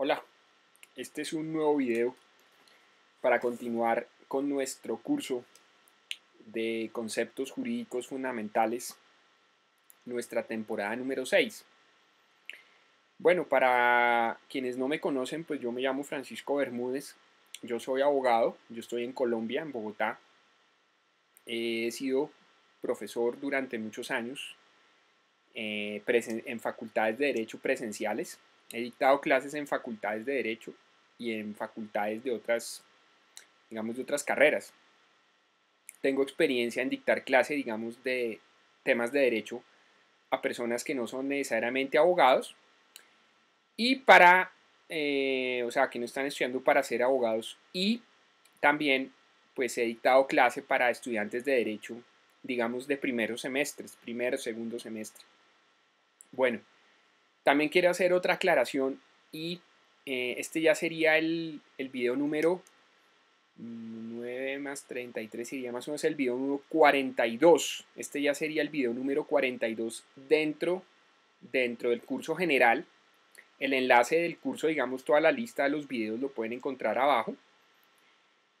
Hola, este es un nuevo video para continuar con nuestro curso de conceptos jurídicos fundamentales, nuestra temporada número 6. Bueno, para quienes no me conocen, pues yo me llamo Francisco Bermúdez, yo soy abogado, yo estoy en Colombia, en Bogotá, he sido profesor durante muchos años eh, en facultades de derecho presenciales He dictado clases en facultades de Derecho y en facultades de otras, digamos, de otras carreras. Tengo experiencia en dictar clase, digamos, de temas de derecho a personas que no son necesariamente abogados y para, eh, o sea, que no están estudiando para ser abogados y también pues he dictado clase para estudiantes de derecho, digamos, de primeros semestres, primero, segundo semestre. Bueno, también quiero hacer otra aclaración y eh, este ya sería el, el, video número 9 más 33, sería más o menos el video número 42. Este ya sería el video número 42 dentro, dentro del curso general. El enlace del curso, digamos, toda la lista de los videos lo pueden encontrar abajo.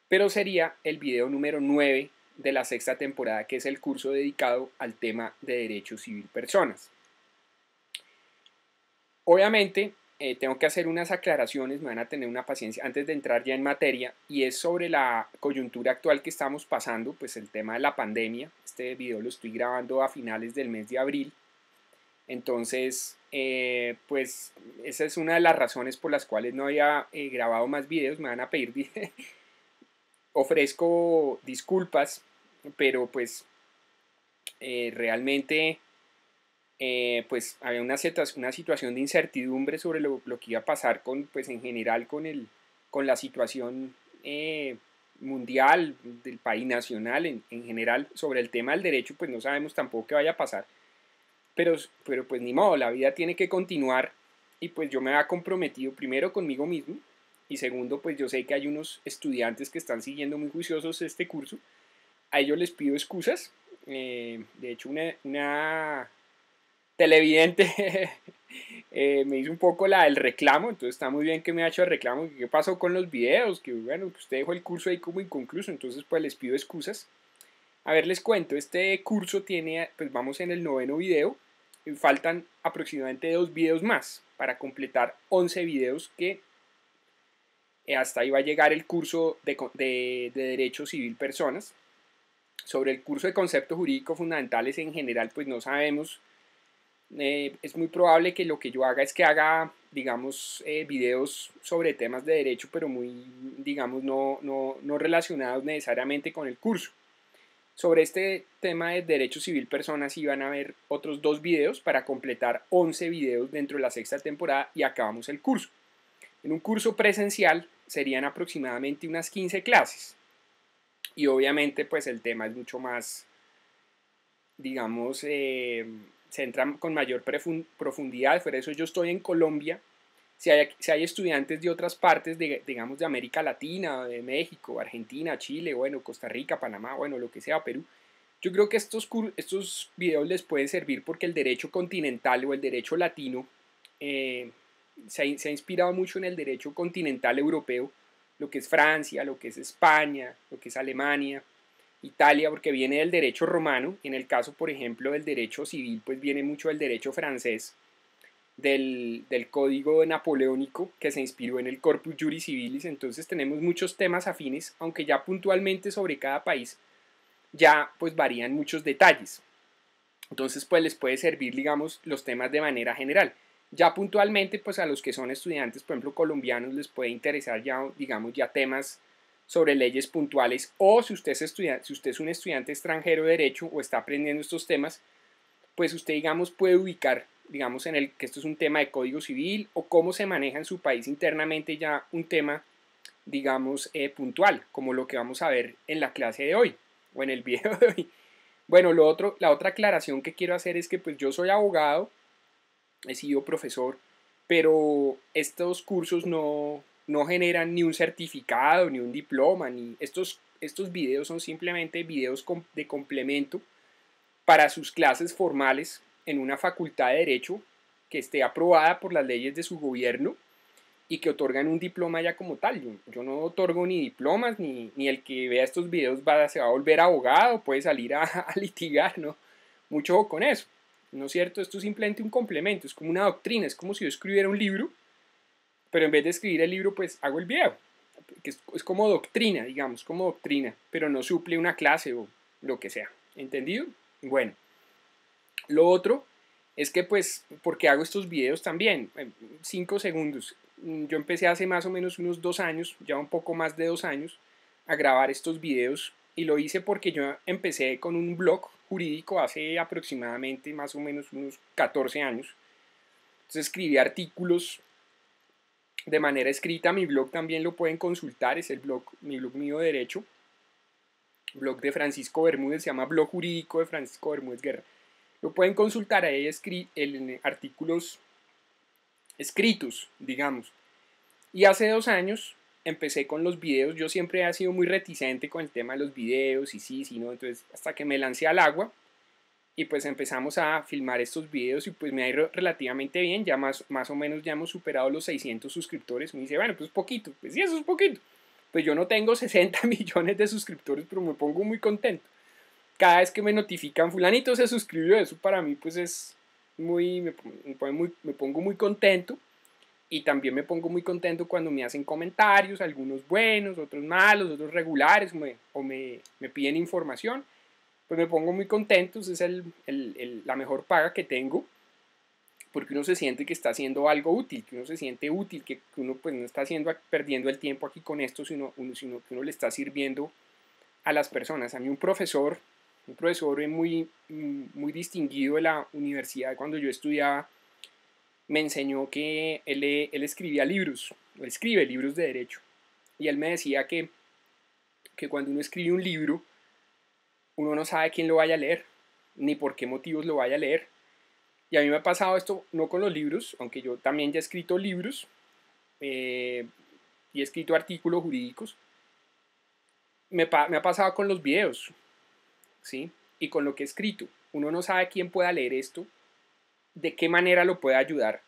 Pero sería el video número 9 de la sexta temporada, que es el curso dedicado al tema de derechos civil personas. Obviamente, eh, tengo que hacer unas aclaraciones, me van a tener una paciencia antes de entrar ya en materia, y es sobre la coyuntura actual que estamos pasando, pues el tema de la pandemia. Este video lo estoy grabando a finales del mes de abril, entonces, eh, pues esa es una de las razones por las cuales no había eh, grabado más videos. Me van a pedir, ofrezco disculpas, pero pues realmente eh, pues había una, situación de incertidumbre sobre lo, que iba a pasar con, pues en general con, el, con la situación eh, mundial del país nacional en, general sobre el tema del derecho, pues no sabemos tampoco qué vaya a pasar. Pero, pero pues ni modo, la vida tiene que continuar y pues yo me había comprometido primero conmigo mismo y segundo, pues yo sé que hay unos estudiantes que están siguiendo muy juiciosos este curso. A ellos les pido excusas. Eh, de hecho, una televidente eh, me hizo un poco la del reclamo, entonces está muy bien que me ha hecho el reclamo, qué pasó con los videos, que bueno, que pues usted dejó el curso ahí como inconcluso, entonces pues les pido excusas. A ver, les cuento, este curso tiene, pues vamos en el noveno video, eh, faltan aproximadamente dos videos más para completar 11 videos que eh, hasta ahí va a llegar el curso de, de Derecho Civil Personas. Sobre el curso de conceptos jurídicos fundamentales en general, pues no sabemos eh, es muy probable que lo que yo haga es que haga, digamos, eh, videos sobre temas de derecho, pero muy, digamos, no, relacionados necesariamente con el curso. Sobre este tema de derecho civil personas iban a haber otros dos videos para completar 11 videos dentro de la sexta temporada y acabamos el curso. En un curso presencial serían aproximadamente unas 15 clases. Y obviamente pues el tema es mucho más, digamos, eh, se entra con mayor profundidad, por eso yo estoy en Colombia, si hay, si hay estudiantes de otras partes, de, digamos de América Latina, de México, Argentina, Chile, bueno, Costa Rica, Panamá, bueno, lo que sea, Perú, yo creo que estos, estos videos les pueden servir porque el derecho continental o el derecho latino eh, se ha inspirado mucho en el derecho continental europeo, lo que es Francia, lo que es España, lo que es Alemania, Italia, porque viene del derecho romano, en el caso, por ejemplo, del derecho civil, pues viene mucho del derecho francés, del, del código napoleónico que se inspiró en el Corpus Juris Civilis, entonces tenemos muchos temas afines, aunque ya puntualmente sobre cada país ya pues varían muchos detalles. Entonces pues les puede servir, digamos, los temas de manera general. Ya puntualmente pues a los que son estudiantes, por ejemplo, colombianos les puede interesar ya, digamos, ya temas sobre leyes puntuales o si usted, es si usted es un estudiante extranjero de derecho o está aprendiendo estos temas, pues usted, digamos, puede ubicar, digamos, en el que esto es un tema de código civil o cómo se maneja en su país internamente ya un tema, digamos, eh, puntual, como lo que vamos a ver en la clase de hoy o en el video de hoy. Bueno, lo otro, la otra aclaración que quiero hacer es que pues yo soy abogado, he sido profesor, pero estos cursos no, no generan ni un certificado, ni un diploma, ni estos, estos videos son simplemente videos de complemento para sus clases formales en una facultad de derecho que esté aprobada por las leyes de su gobierno y que otorgan un diploma ya como tal. Yo, no otorgo ni diplomas, ni, el que vea estos videos se va a volver abogado, puede salir a, a litigar, ¿no? Mucho con eso, ¿no es cierto? Esto es simplemente un complemento, es como una doctrina, es como si yo escribiera un libro pero en vez de escribir el libro, pues hago el video, que es, como doctrina, digamos, como doctrina, pero no suple una clase o lo que sea, ¿entendido? Bueno, lo otro es que pues, porque hago estos videos también, Cinco segundos, mm, yo empecé hace más o menos unos dos años, ya un poco más de dos años, a grabar estos videos y lo hice porque yo empecé con un blog jurídico hace aproximadamente más o menos unos 14 años. Entonces escribí artículos de manera escrita. Mi blog también lo pueden consultar, es el blog, mi blog mío derecho. Blog de Francisco Bermúdez, se llama Blog Jurídico de Francisco Bermúdez Guerra. Lo pueden consultar ahí en artículos escritos, digamos. Y hace dos años empecé con los videos. Yo siempre he sido muy reticente con el tema de los videos y sí, sí, no. Entonces, hasta que me lancé al agua, y pues empezamos a filmar estos videos y pues me ha ido relativamente bien, ya más, más o menos ya hemos superado los 600 suscriptores. Me dice, bueno, pues poquito, pues sí, eso es poquito. Pues yo no tengo 60 millones de suscriptores, pero me pongo muy contento. Cada vez que me notifican, fulanito se suscribió, eso para mí pues es muy, me, muy, me pongo muy contento. Y también me pongo muy contento cuando me hacen comentarios, algunos buenos, otros malos, otros regulares, me, o me piden información pues me pongo muy contento, es la mejor paga que tengo, porque uno se siente que está haciendo algo útil, que uno se siente útil, que uno pues no está haciendo, perdiendo el tiempo aquí con esto, sino, uno, sino que uno le está sirviendo a las personas. A mí un profesor, un profesor muy, muy distinguido de la universidad cuando yo estudiaba, me enseñó que él, él escribía libros, escribe libros de derecho, y él me decía que, que cuando uno escribe un libro, uno no sabe quién lo vaya a leer, ni por qué motivos lo vaya a leer. Y a mí me ha pasado esto, no con los libros, aunque yo también ya he escrito libros eh, y he escrito artículos jurídicos. Me, ha pasado con los videos, ¿sí? Y con lo que he escrito. Uno no sabe quién pueda leer esto, de qué manera lo puede ayudar.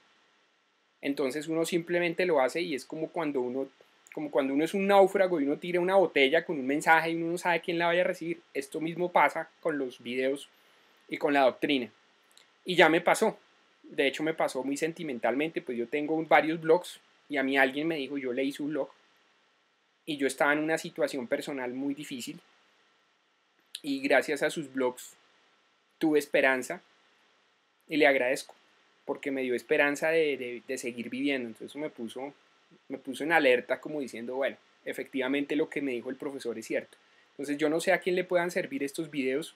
Entonces uno simplemente lo hace y es como cuando uno como cuando uno es un náufrago y uno tira una botella con un mensaje y uno no sabe quién la vaya a recibir. Esto mismo pasa con los videos y con la doctrina. Y ya me pasó. De hecho, me pasó muy sentimentalmente, pues yo tengo varios blogs y a mí alguien me dijo, yo leí su blog y yo estaba en una situación personal muy difícil y gracias a sus blogs tuve esperanza y le agradezco porque me dio esperanza de, seguir viviendo. Entonces me puso me puso en alerta como diciendo, bueno, efectivamente lo que me dijo el profesor es cierto. Entonces yo no sé a quién le puedan servir estos videos.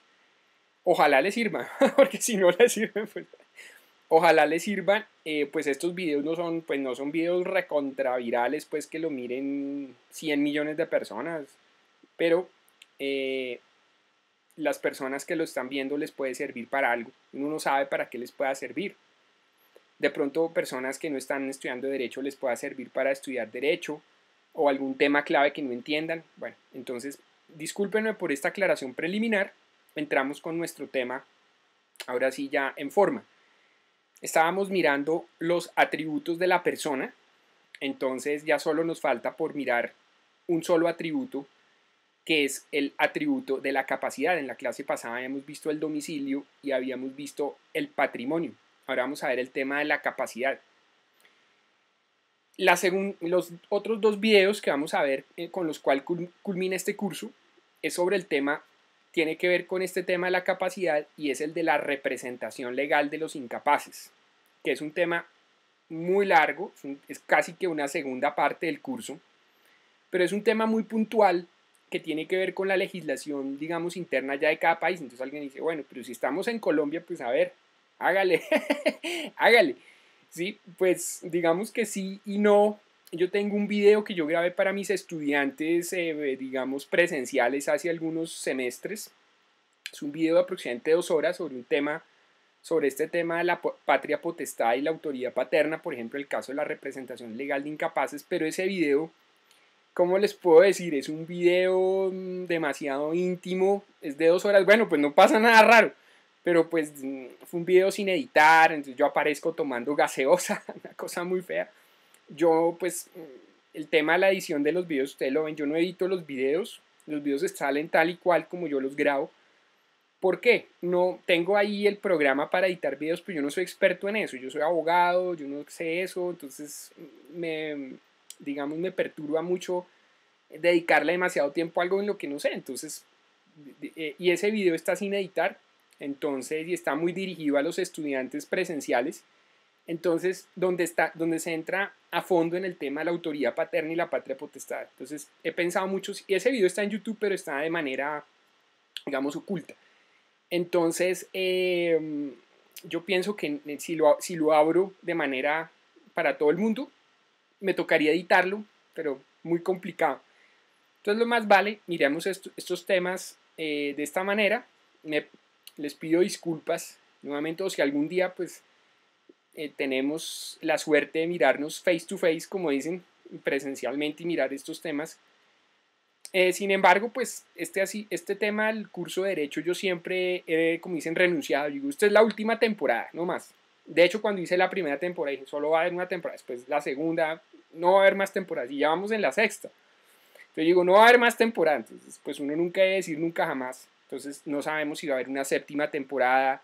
Ojalá les sirvan, porque si no les sirven, pues, ojalá les sirvan. Eh, pues estos videos no son, pues no son videos recontravirales, pues que lo miren 100 millones de personas. Pero eh, las personas que lo están viendo les puede servir para algo. Uno no sabe para qué les pueda servir. De pronto personas que no están estudiando derecho les pueda servir para estudiar derecho o algún tema clave que no entiendan. Bueno, entonces discúlpenme por esta aclaración preliminar. Entramos con nuestro tema ahora sí ya en forma. Estábamos mirando los atributos de la persona, entonces ya solo nos falta por mirar un solo atributo, que es el atributo de la capacidad. En la clase pasada habíamos visto el domicilio y habíamos visto el patrimonio. Ahora vamos a ver el tema de la capacidad. La los otros dos videos que vamos a ver eh, con los cuales culmina este curso es sobre el tema, tiene que ver con este tema de la capacidad y es el de la representación legal de los incapaces, que es un tema muy largo, es casi que una segunda parte del curso, pero es un tema muy puntual que tiene que ver con la legislación, digamos, interna ya de cada país. Entonces alguien dice, bueno, pero si estamos en Colombia, pues a ver, hágale, hágale. Sí, pues digamos que sí y no. Yo tengo un video que yo grabé para mis estudiantes, eh, digamos, presenciales hace algunos semestres. Es un video de aproximadamente dos horas sobre un tema, sobre este tema de la patria potestad y la autoridad paterna, por ejemplo, el caso de la representación legal de incapaces, pero ese video... ¿cómo les puedo decir? Es un video mm, demasiado íntimo, es de dos horas, bueno, pues no pasa nada raro, pero pues mm, fue un video sin editar, entonces yo aparezco tomando gaseosa, una cosa muy fea. Yo pues mm, el tema de la edición de los videos, ustedes lo ven, yo no edito los videos, los videos salen tal y cual como yo los grabo. ¿Por qué? No tengo ahí el programa para editar videos, pues yo no soy experto en eso, yo soy abogado, yo no sé eso, entonces mm, me, digamos, me perturba mucho dedicarle demasiado tiempo a algo en lo que no sé, entonces, eh, y ese video está sin editar, entonces, y está muy dirigido a los estudiantes presenciales. Entonces, donde, está, donde se entra a fondo en el tema de la autoridad paterna y la patria potestad. Entonces, he pensado mucho, y ese video está en YouTube, pero está de manera, digamos, oculta. Entonces, eh, yo pienso que si lo, si lo abro de manera para todo el mundo, me tocaría editarlo, pero muy complicado. Entonces, lo más vale, miremos estos temas eh, de esta manera les pido disculpas nuevamente, o si algún día pues eh, tenemos la suerte de mirarnos face to face, como dicen, presencialmente y mirar estos temas. Eh, sin embargo, pues este, así, este tema del curso de Derecho yo siempre, he como dicen, renunciado. Digo, esta es la última temporada, no más. De hecho, cuando hice la primera temporada dije, solo va a haber una temporada, después la segunda, no va a haber más temporadas y ya vamos en la sexta. Entonces digo, no va a haber más temporadas. Entonces, pues uno nunca debe decir nunca jamás. Entonces no sabemos si va a haber una séptima temporada.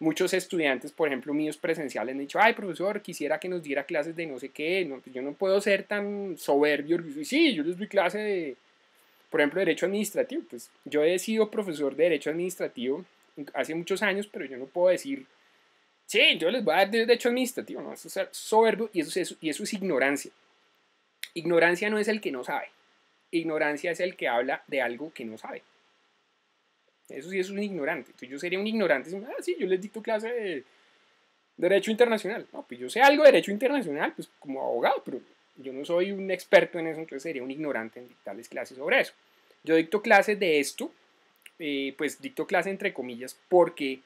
Muchos estudiantes, por ejemplo, míos presenciales, han dicho, ay, profesor, quisiera que nos diera clases de no sé qué, pues, yo no puedo ser tan soberbio. Y sí, yo les doy clase de, por ejemplo, Derecho Administrativo. Pues yo he sido profesor de Derecho Administrativo hace muchos años, pero yo no puedo decir, sí, yo les voy a dar Derecho Administrativo, no, eso es soberbio y eso y eso es ignorancia. Ignorancia no es el que no sabe, ignorancia es el que habla de algo que no sabe. Eso sí es un ignorante. Entonces yo sería un ignorante. Ah, sí, yo les dicto clase de Derecho Internacional. No, pues yo sé algo de Derecho Internacional, pues como abogado, pero yo no soy un experto en eso, entonces sería un ignorante en dictarles clases sobre eso. Yo dicto clases de esto, eh, pues dicto clases entre comillas, porque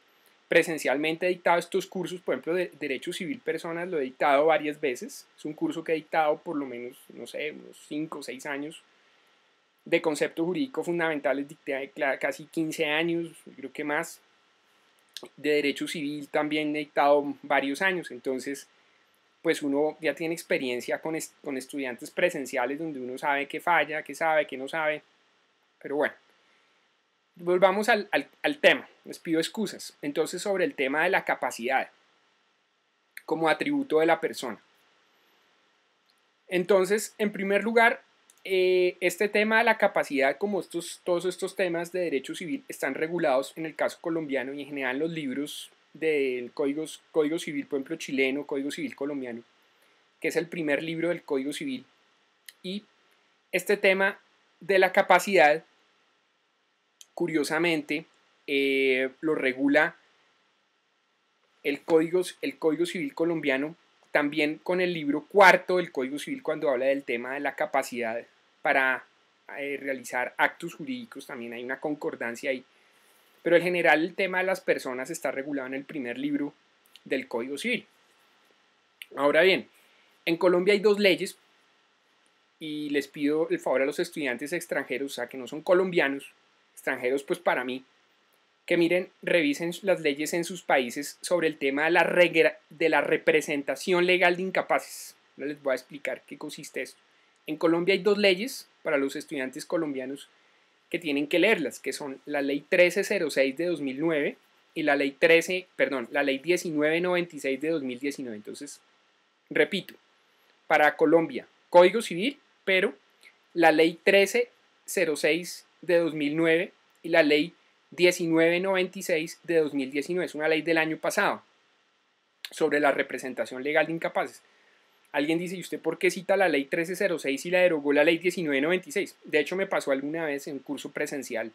presencialmente he dictado estos cursos, por ejemplo, de Derecho Civil Personas, lo he dictado varias veces. Es un curso que he dictado por lo menos, no sé, unos 5 o 6 años de conceptos jurídico fundamentales dicté casi 15 años, creo que más, de derecho civil también dictado varios años, entonces pues uno ya tiene experiencia con, estudiantes presenciales donde uno sabe qué falla, qué sabe, qué no sabe, pero bueno, volvamos al, al tema, les pido excusas, entonces sobre el tema de la capacidad como atributo de la persona. Entonces, en primer lugar, eh, este tema de la capacidad, como estos, todos estos temas de derecho civil, están regulados en el caso colombiano y en general los libros del Código, Código Civil, por ejemplo, chileno, Código Civil colombiano, que es el primer libro del Código Civil. Y este tema de la capacidad, curiosamente, eh, lo regula el código, el código Civil colombiano, también con el libro cuarto del Código Civil cuando habla del tema de la capacidad para eh, realizar actos jurídicos, también hay una concordancia ahí. Pero en general el tema de las personas está regulado en el primer libro del Código Civil. Ahora bien, en Colombia hay dos leyes y les pido el favor a los estudiantes extranjeros, o sea, que no son colombianos, extranjeros pues para mí, que miren, revisen las leyes en sus países sobre el tema de la, de la representación legal de incapaces. No les voy a explicar qué consiste esto. En Colombia hay dos leyes para los estudiantes colombianos que tienen que leerlas, que son la ley 1306 de 2009 y la ley 13, perdón, la ley 1996 de 2019. Entonces, repito, para Colombia, Código Civil, pero la ley 1306 de 2009 y la ley 1996 de 2019, es una ley del año pasado sobre la representación legal de incapaces. Alguien dice, ¿y usted por qué cita la ley 1306 y la derogó la ley 1996? De hecho, me pasó alguna vez en un curso presencial.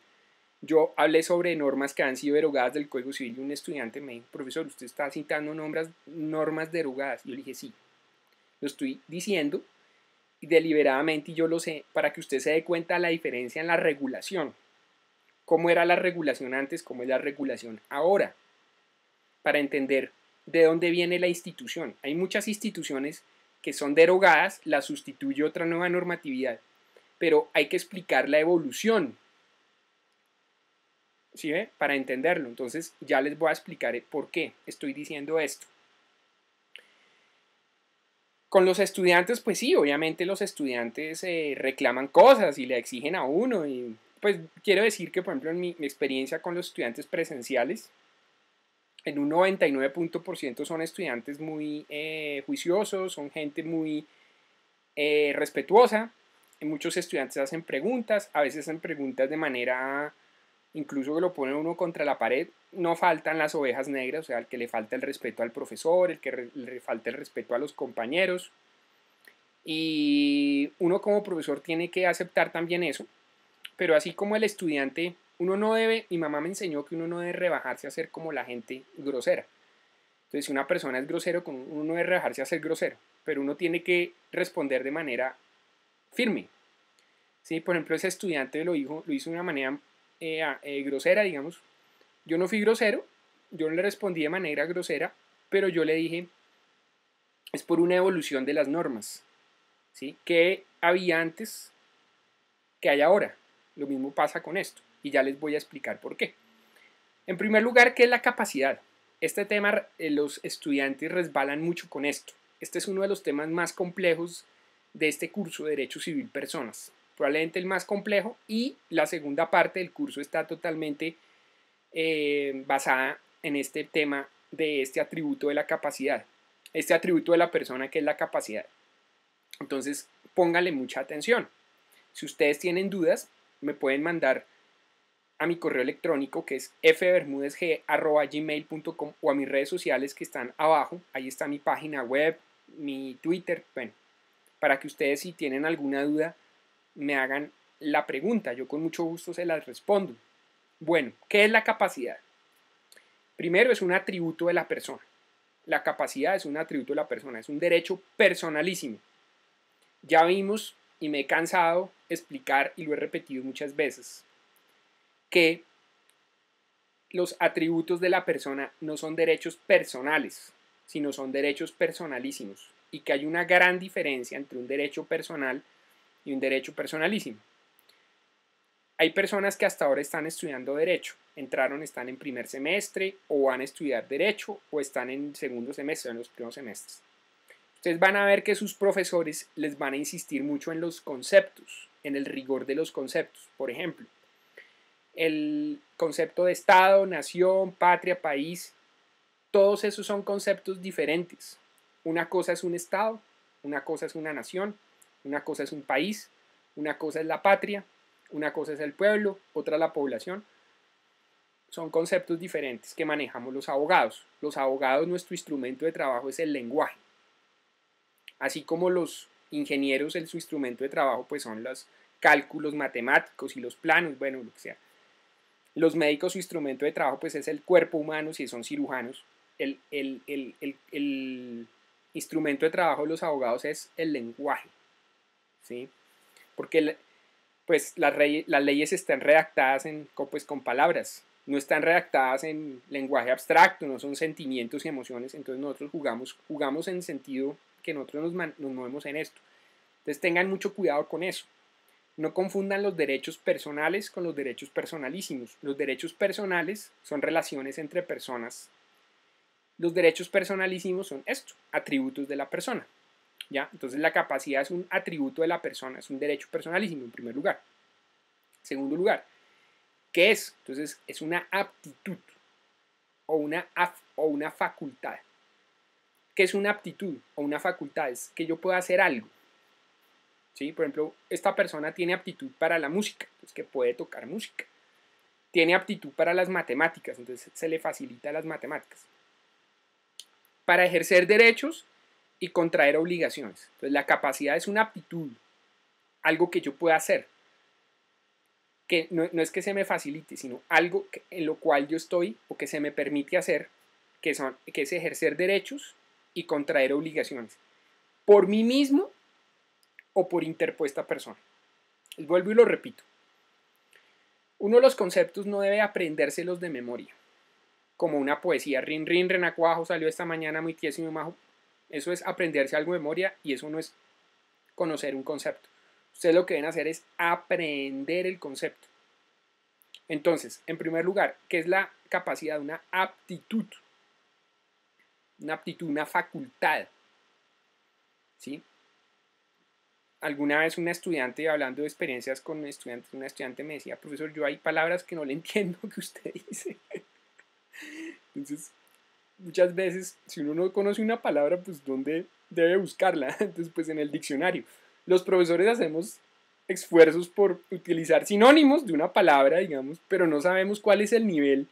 Yo hablé sobre normas que han sido derogadas del Código Civil y un estudiante me dijo, profesor, usted está citando normas derogadas. Yo le dije, sí, lo estoy diciendo deliberadamente, y yo lo sé, para que usted se dé cuenta de la diferencia en la regulación. Cómo era la regulación antes, cómo es la regulación ahora. Para entender de dónde viene la institución. Hay muchas instituciones que son derogadas, las sustituye otra nueva normatividad. Pero hay que explicar la evolución. ¿Sí Para entenderlo. Entonces ya les voy a explicar por qué estoy diciendo esto. Con los estudiantes, pues sí, obviamente los estudiantes eh, reclaman cosas y le exigen a uno. Y pues quiero decir que, por ejemplo, en mi experiencia con los estudiantes presenciales, en un 99% son estudiantes muy eh, juiciosos, son gente muy eh, respetuosa. Muchos estudiantes hacen preguntas, a veces hacen preguntas de manera, incluso que lo pone uno contra la pared. No faltan las ovejas negras, o sea, el que le falta el respeto al profesor, el que le falta el respeto a los compañeros. Y uno como profesor tiene que aceptar también eso, pero así como el estudiante uno no debe, mi mamá me enseñó que uno no debe rebajarse a ser como la gente grosera. Entonces, si una persona es grosero, uno no debe rebajarse a ser grosero, pero uno tiene que responder de manera firme. ¿Sí? Por ejemplo, ese estudiante lo, dijo, lo hizo de una manera eh, eh, grosera, digamos. Yo no fui grosero, yo no le respondí de manera grosera, pero yo le dije, es por una evolución de las normas. ¿sí? ¿Qué había antes que hay ahora? Lo mismo pasa con esto y ya les voy a explicar por qué. En primer lugar, ¿qué es la capacidad? Este tema eh, los estudiantes resbalan mucho con esto. Este es uno de los temas más complejos de este curso de Derecho Civil Personas. Probablemente el más complejo y la segunda parte del curso está totalmente eh, basada en este tema de este atributo de la capacidad. Este atributo de la persona que es la capacidad. Entonces, póngale mucha atención. Si ustedes tienen dudas, me pueden mandar a mi correo electrónico que es fbermudesg.gmail.com o a mis redes sociales que están abajo. Ahí está mi página web, mi Twitter, bueno, para que ustedes si tienen alguna duda me hagan la pregunta. Yo con mucho gusto se las respondo. Bueno, ¿qué es la capacidad? Primero es un atributo de la persona. La capacidad es un atributo de la persona, es un derecho personalísimo. Ya vimos y me he cansado explicar y lo he repetido muchas veces que los atributos de la persona no son derechos personales, sino son derechos personalísimos, y que hay una gran diferencia entre un derecho personal y un derecho personalísimo. Hay personas que hasta ahora están estudiando derecho, entraron, están en primer semestre o van a estudiar derecho o están en segundo semestre, en los primeros semestres. Ustedes van a ver que sus profesores les van a insistir mucho en los conceptos, en el rigor de los conceptos. Por ejemplo, el concepto de Estado, nación, patria, país, todos esos son conceptos diferentes. Una cosa es un Estado, una cosa es una nación, una cosa es un país, una cosa es la patria, una cosa es el pueblo, otra la población. Son conceptos diferentes que manejamos los abogados. Los abogados, nuestro instrumento de trabajo es el lenguaje. Así como los ingenieros, el, su instrumento de trabajo pues son los cálculos matemáticos y los planos, bueno, lo que sea. Los médicos, su instrumento de trabajo, pues es el cuerpo humano, si son cirujanos. El, instrumento de trabajo de los abogados es el lenguaje. ¿sí? Porque pues, las, las leyes están redactadas en, pues, con palabras, no están redactadas en lenguaje abstracto, no son sentimientos y emociones, entonces nosotros jugamos, jugamos en sentido que nosotros nos, nos movemos en esto. Entonces tengan mucho cuidado con eso. No confundan los derechos personales con los derechos personalísimos. Los derechos personales son relaciones entre personas. Los derechos personalísimos son esto, atributos de la persona. ¿Ya? Entonces la capacidad es un atributo de la persona, es un derecho personalísimo en primer lugar. En segundo lugar, ¿qué es? Entonces es una aptitud o una, o una facultad. ¿Qué es una aptitud o una facultad? Es que yo pueda hacer algo por ejemplo, esta persona tiene aptitud para la música, Es pues, que puede tocar música. Tiene aptitud para las matemáticas, entonces se le facilita las matemáticas. Para ejercer derechos y contraer obligaciones. Entonces la capacidad es una aptitud, algo que yo pueda hacer, que no, es que se me facilite, sino algo en lo cual yo estoy o que se me permite hacer, que, son, que es ejercer derechos y contraer obligaciones. Por mí mismo o por interpuesta persona. vuelvo y lo repito. Uno de los conceptos no debe aprendérselos de memoria, como una poesía, rin rin renacuajo salió esta mañana muy tieso y muy majo. Eso es aprenderse algo de memoria y eso no es conocer un concepto. Ustedes lo que deben hacer es aprender el concepto. Entonces, en primer lugar, ¿qué es la capacidad? de Una aptitud. Una aptitud, una facultad. ¿Sí? alguna vez una estudiante, hablando de experiencias con estudiantes, una estudiante me decía, profesor, yo hay palabras que no le entiendo que usted dice. Entonces, muchas veces, si uno no conoce una palabra, pues ¿dónde debe buscarla? Entonces, pues en el diccionario. Los profesores hacemos esfuerzos por utilizar sinónimos de una palabra, digamos, pero no sabemos cuál es el nivel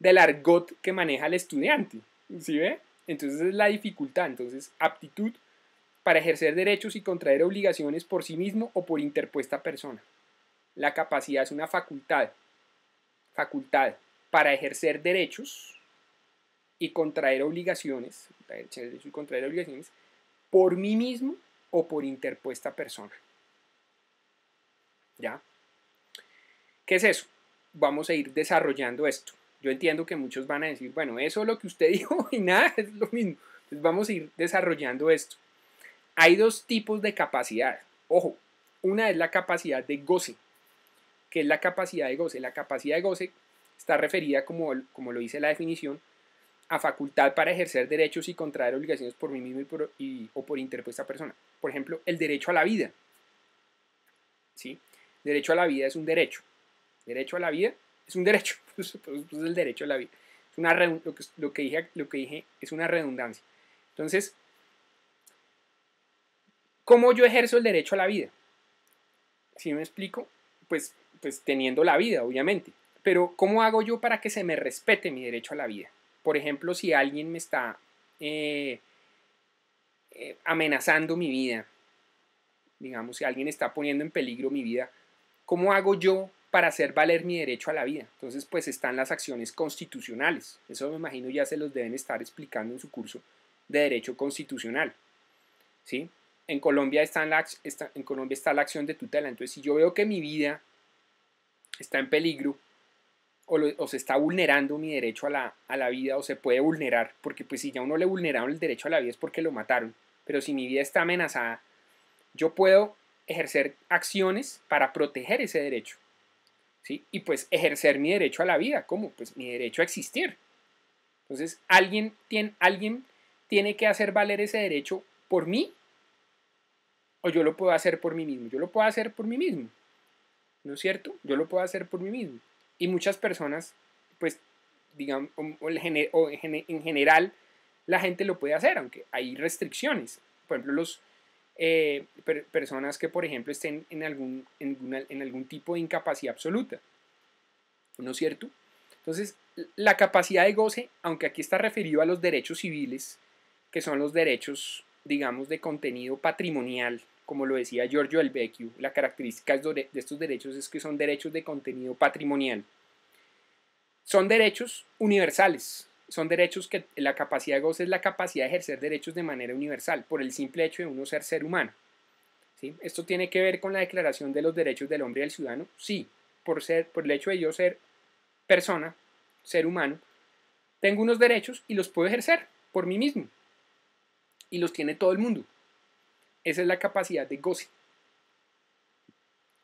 del argot que maneja el estudiante. ¿Sí ve? Entonces es la dificultad. Entonces, aptitud para ejercer derechos y contraer obligaciones por sí mismo o por interpuesta persona. La capacidad es una facultad, facultad para ejercer derechos y contraer obligaciones, obligaciones por mí mismo o por interpuesta persona. ¿Ya? ¿Qué es eso? Vamos a ir desarrollando esto. Yo entiendo que muchos van a decir, bueno, eso es lo que usted dijo y nada, es lo mismo. Entonces vamos a ir desarrollando esto. Hay dos tipos de capacidad. Ojo, una es la capacidad de goce, que es la capacidad de goce. La capacidad de goce está referida, como, como lo dice la definición, a facultad para ejercer derechos y contraer obligaciones por mí mismo y o por interpuesta persona. Por ejemplo, el derecho a la vida. ¿Sí? Derecho a la vida es un derecho. Derecho a la vida es un derecho. Pues, pues, pues, es el derecho a la vida. una, lo, que, dije, lo que dije es una redundancia. Entonces, ¿Cómo yo ejerzo el derecho a la vida? Si me explico? Pues, pues teniendo la vida, obviamente. Pero ¿cómo hago yo para que se me respete mi derecho a la vida? Por ejemplo, si alguien me está eh, eh, amenazando mi vida, digamos, si alguien está poniendo en peligro mi vida, ¿cómo hago yo para hacer valer mi derecho a la vida? Entonces, pues están las acciones constitucionales. Eso me imagino ya se los deben estar explicando en su curso de derecho constitucional. ¿Sí? en Colombia está la, Colombia está la acción de tutela. Entonces, si yo veo que mi vida está en peligro o, se está vulnerando mi derecho a la, vida o se puede vulnerar, porque pues si ya uno le vulneraron el derecho a la vida es porque lo mataron. Pero si mi vida está amenazada, yo puedo ejercer acciones para proteger ese derecho. ¿sí? Y pues ejercer mi derecho a la vida. ¿Cómo? Pues mi derecho a existir. Entonces, alguien tiene, alguien tiene que hacer valer ese derecho por mí yo lo puedo hacer por mí mismo. Yo lo puedo hacer por mí mismo. ¿No es cierto? Yo lo puedo hacer por mí mismo. Y muchas personas, pues, digamos, o, en general, la gente lo puede hacer, aunque hay restricciones. Por ejemplo, los, eh, personas que, por ejemplo, estén en algún, en algún tipo de incapacidad absoluta. ¿No es cierto? Entonces, la capacidad de goce, aunque aquí está referido a los derechos civiles, que son los derechos, digamos, de contenido patrimonial, como lo decía Giorgio Albecchio, la característica de estos derechos es que son derechos de contenido patrimonial. Son derechos universales, son derechos que la capacidad de goce es la capacidad de ejercer derechos de manera universal, por el simple hecho de uno ser ser humano. ¿Sí? ¿Esto tiene que ver con la declaración de los derechos del hombre y del ciudadano? Sí, por, ser, por el hecho de yo ser persona, ser humano, tengo unos derechos y los puedo ejercer por mí mismo. Y los tiene todo el mundo. Esa es la capacidad de goce.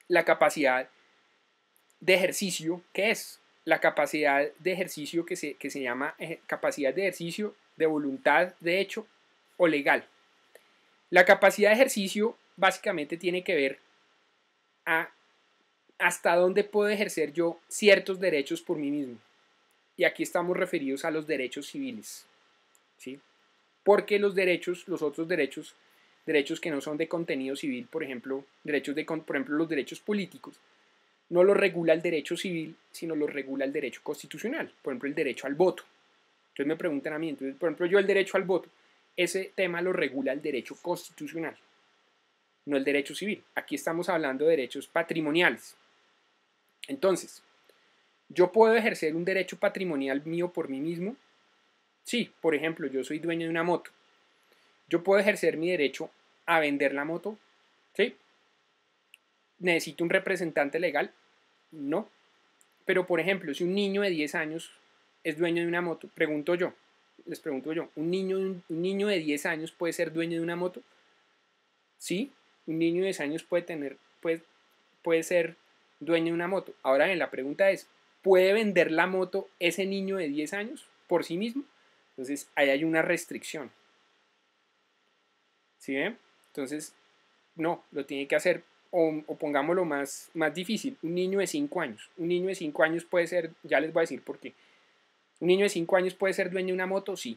La capacidad de ejercicio, que es la capacidad de ejercicio que se, que se llama eh, capacidad de ejercicio de voluntad, de hecho o legal. La capacidad de ejercicio básicamente tiene que ver a hasta dónde puedo ejercer yo ciertos derechos por mí mismo. Y aquí estamos referidos a los derechos civiles. ¿sí? Porque los derechos, los otros derechos, derechos que no son de contenido civil, por ejemplo, derechos de, por ejemplo los derechos políticos, no los regula el derecho civil, sino los regula el derecho constitucional, por ejemplo, el derecho al voto. Entonces me preguntan a mí, entonces, por ejemplo, yo el derecho al voto, ese tema lo regula el derecho constitucional, no el derecho civil. Aquí estamos hablando de derechos patrimoniales. Entonces, ¿yo puedo ejercer un derecho patrimonial mío por mí mismo? Sí, por ejemplo, yo soy dueño de una moto. Yo puedo ejercer mi derecho a vender la moto, ¿sí? ¿Necesito un representante legal? No. Pero, por ejemplo, si un niño de 10 años es dueño de una moto, pregunto yo, les pregunto yo, ¿un niño, un niño de 10 años puede ser dueño de una moto? Sí, un niño de 10 años puede, tener, puede ser dueño de una moto. Ahora bien, la pregunta es, ¿puede vender la moto ese niño de 10 años por sí mismo? Entonces, ahí hay una restricción. ¿sí ven? Entonces, no, lo tiene que hacer, o, pongámoslo más, más difícil, un niño de 5 años. Un niño de 5 años puede ser, ya les voy a decir por qué. Un niño de 5 años puede ser dueño de una moto, sí.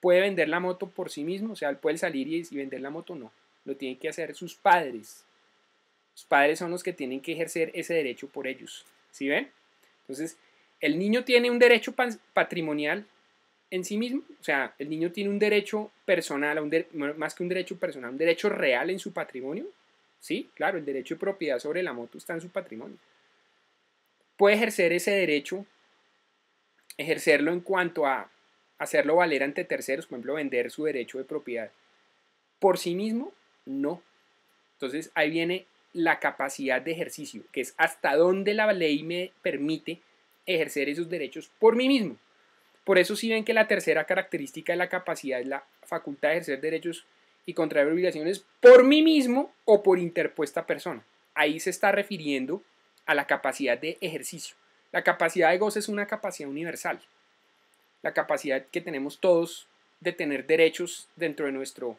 Puede vender la moto por sí mismo, o sea, él puede salir y, y vender la moto, no. Lo tienen que hacer sus padres. Sus padres son los que tienen que ejercer ese derecho por ellos. ¿Sí ven? Entonces, el niño tiene un derecho patrimonial en sí mismo, o sea, el niño tiene un derecho personal, más que un derecho personal, un derecho real en su patrimonio. Sí, claro, el derecho de propiedad sobre la moto está en su patrimonio. Puede ejercer ese derecho, ejercerlo en cuanto a hacerlo valer ante terceros, por ejemplo, vender su derecho de propiedad. Por sí mismo, no. Entonces ahí viene la capacidad de ejercicio, que es hasta dónde la ley me permite ejercer esos derechos por mí mismo. Por eso si ven que la tercera característica de la capacidad es la facultad de ejercer derechos y contraer obligaciones por mí mismo o por interpuesta persona. Ahí se está refiriendo a la capacidad de ejercicio. La capacidad de goce es una capacidad universal. La capacidad que tenemos todos de tener derechos dentro de nuestro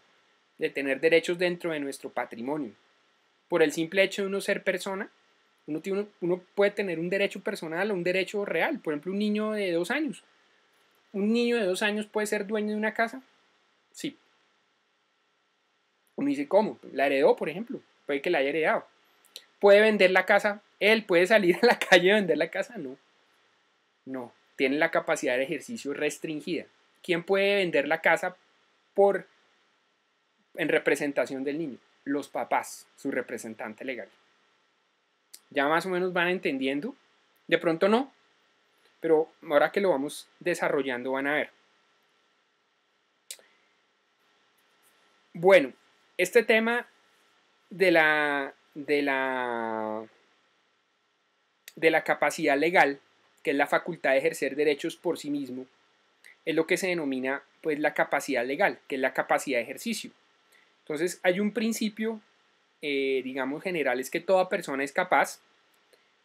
de tener derechos dentro de nuestro patrimonio. Por el simple hecho de uno ser persona, uno, tiene, uno puede tener un derecho personal o un derecho real. Por ejemplo, un niño de dos años ¿Un niño de dos años puede ser dueño de una casa? Sí. Uno dice, ¿cómo? La heredó, por ejemplo. Puede que la haya heredado. ¿Puede vender la casa? ¿Él puede salir a la calle y vender la casa? No. No. Tiene la capacidad de ejercicio restringida. ¿Quién puede vender la casa por en representación del niño? Los papás, su representante legal. Ya más o menos van entendiendo. De pronto no, pero ahora que lo vamos desarrollando van a ver. Bueno, este tema de la, de la, de la capacidad legal, que es la facultad de ejercer derechos por sí mismo, es lo que se denomina pues la capacidad legal, que es la capacidad de ejercicio. Entonces hay un principio, eh, digamos, general, es que toda persona es capaz,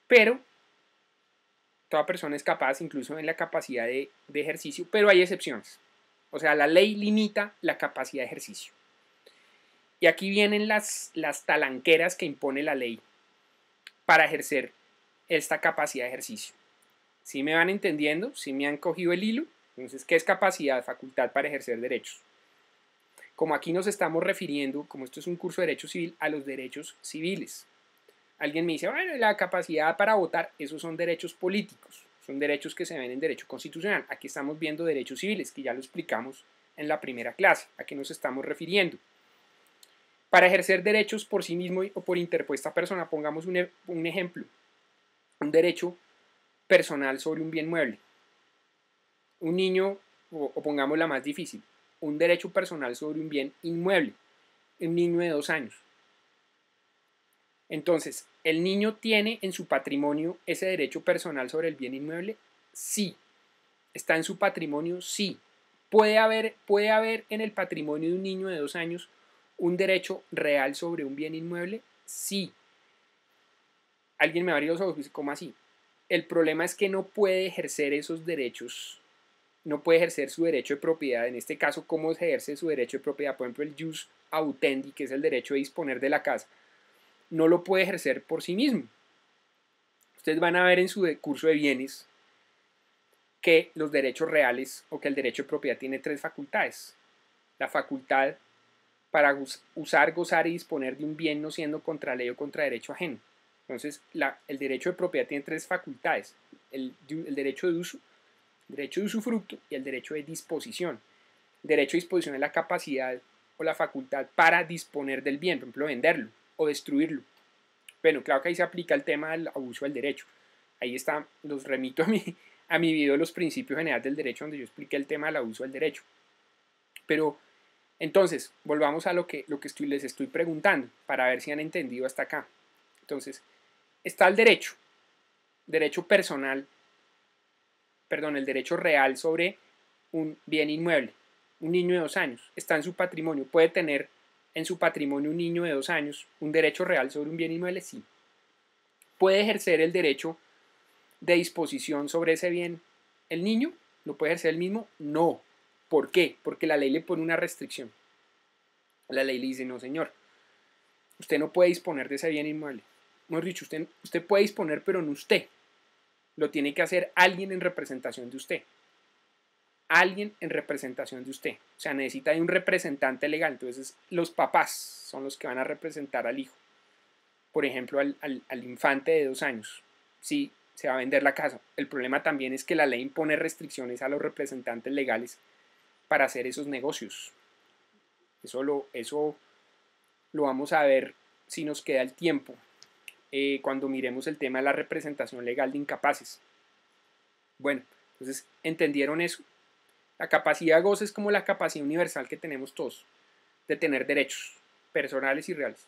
pero toda persona es capaz, incluso en la capacidad de, ejercicio, pero hay excepciones. O sea, la ley limita la capacidad de ejercicio. Y aquí vienen las, las talanqueras que impone la ley para ejercer esta capacidad de ejercicio. Si me van entendiendo? si me han cogido el hilo? Entonces, ¿qué es capacidad, facultad para ejercer derechos? Como aquí nos estamos refiriendo, como esto es un curso de Derecho Civil, a los derechos civiles alguien me dice, bueno, la capacidad para votar, esos son derechos políticos, son derechos que se ven en derecho constitucional. Aquí estamos viendo derechos civiles, que ya lo explicamos en la primera clase, a qué nos estamos refiriendo. Para ejercer derechos por sí mismo o por interpuesta persona, pongamos e, un, ejemplo, un derecho personal sobre un bien mueble. Un niño, o, o pongamos la más difícil, un derecho personal sobre un bien inmueble, un niño de dos años. Entonces, ¿El niño tiene en su patrimonio ese derecho personal sobre el bien inmueble? Sí. ¿Está en su patrimonio? Sí. Puede haber, puede haber en el patrimonio de un niño de dos años un derecho real sobre un bien inmueble? Sí. Alguien me abrió los ojos y dice, ¿cómo así? El problema es que no puede ejercer esos derechos, no puede ejercer su derecho de propiedad. En este caso, ¿cómo ejerce su derecho de propiedad? Por ejemplo, el jus autendi, que es el derecho de disponer de la casa no lo puede ejercer por sí mismo. Ustedes van a ver en su curso de bienes que los derechos reales o que el derecho de propiedad tiene tres facultades. La facultad para usar, gozar y disponer de un bien no siendo contra ley o contra derecho ajeno. Entonces, el derecho de propiedad tiene tres facultades. El, el derecho de uso, el derecho de usufructo y el derecho de disposición. El derecho de disposición es la capacidad o la facultad para disponer del bien, por ejemplo, venderlo o destruirlo. Bueno, claro que ahí se aplica el tema del abuso del derecho. Ahí está, los remito a mi, a mi video Los Principios Generales del Derecho, donde yo expliqué el tema del abuso del derecho. Pero entonces, volvamos a lo que, lo que estoy, les estoy preguntando para ver si han entendido hasta acá. Entonces, está el derecho, derecho personal, perdón, el derecho real sobre un bien inmueble. Un niño de dos años está en su patrimonio, puede tener en su patrimonio un niño de dos años un derecho real sobre un bien inmueble? Sí. ¿Puede ejercer el derecho de disposición sobre ese bien el niño? ¿Lo puede ejercer el mismo? No. ¿Por qué? Porque la ley le pone una restricción. La ley le dice, no señor, usted no puede disponer de ese bien inmueble. es dicho, usted, usted puede disponer, pero no usted. Lo tiene que hacer alguien en representación de usted alguien en representación de usted. O sea, necesita de un representante legal. Entonces, los papás son los que van a representar al hijo. Por ejemplo, al, infante de dos años. Sí, se va a vender la casa. El problema también es que la ley impone restricciones a los representantes legales para hacer esos negocios. Eso lo, eso lo vamos a ver si nos queda el tiempo eh, cuando miremos el tema de la representación legal de incapaces. Bueno, entonces, ¿entendieron eso? La capacidad de goce es como la capacidad universal que tenemos todos de tener derechos personales y reales.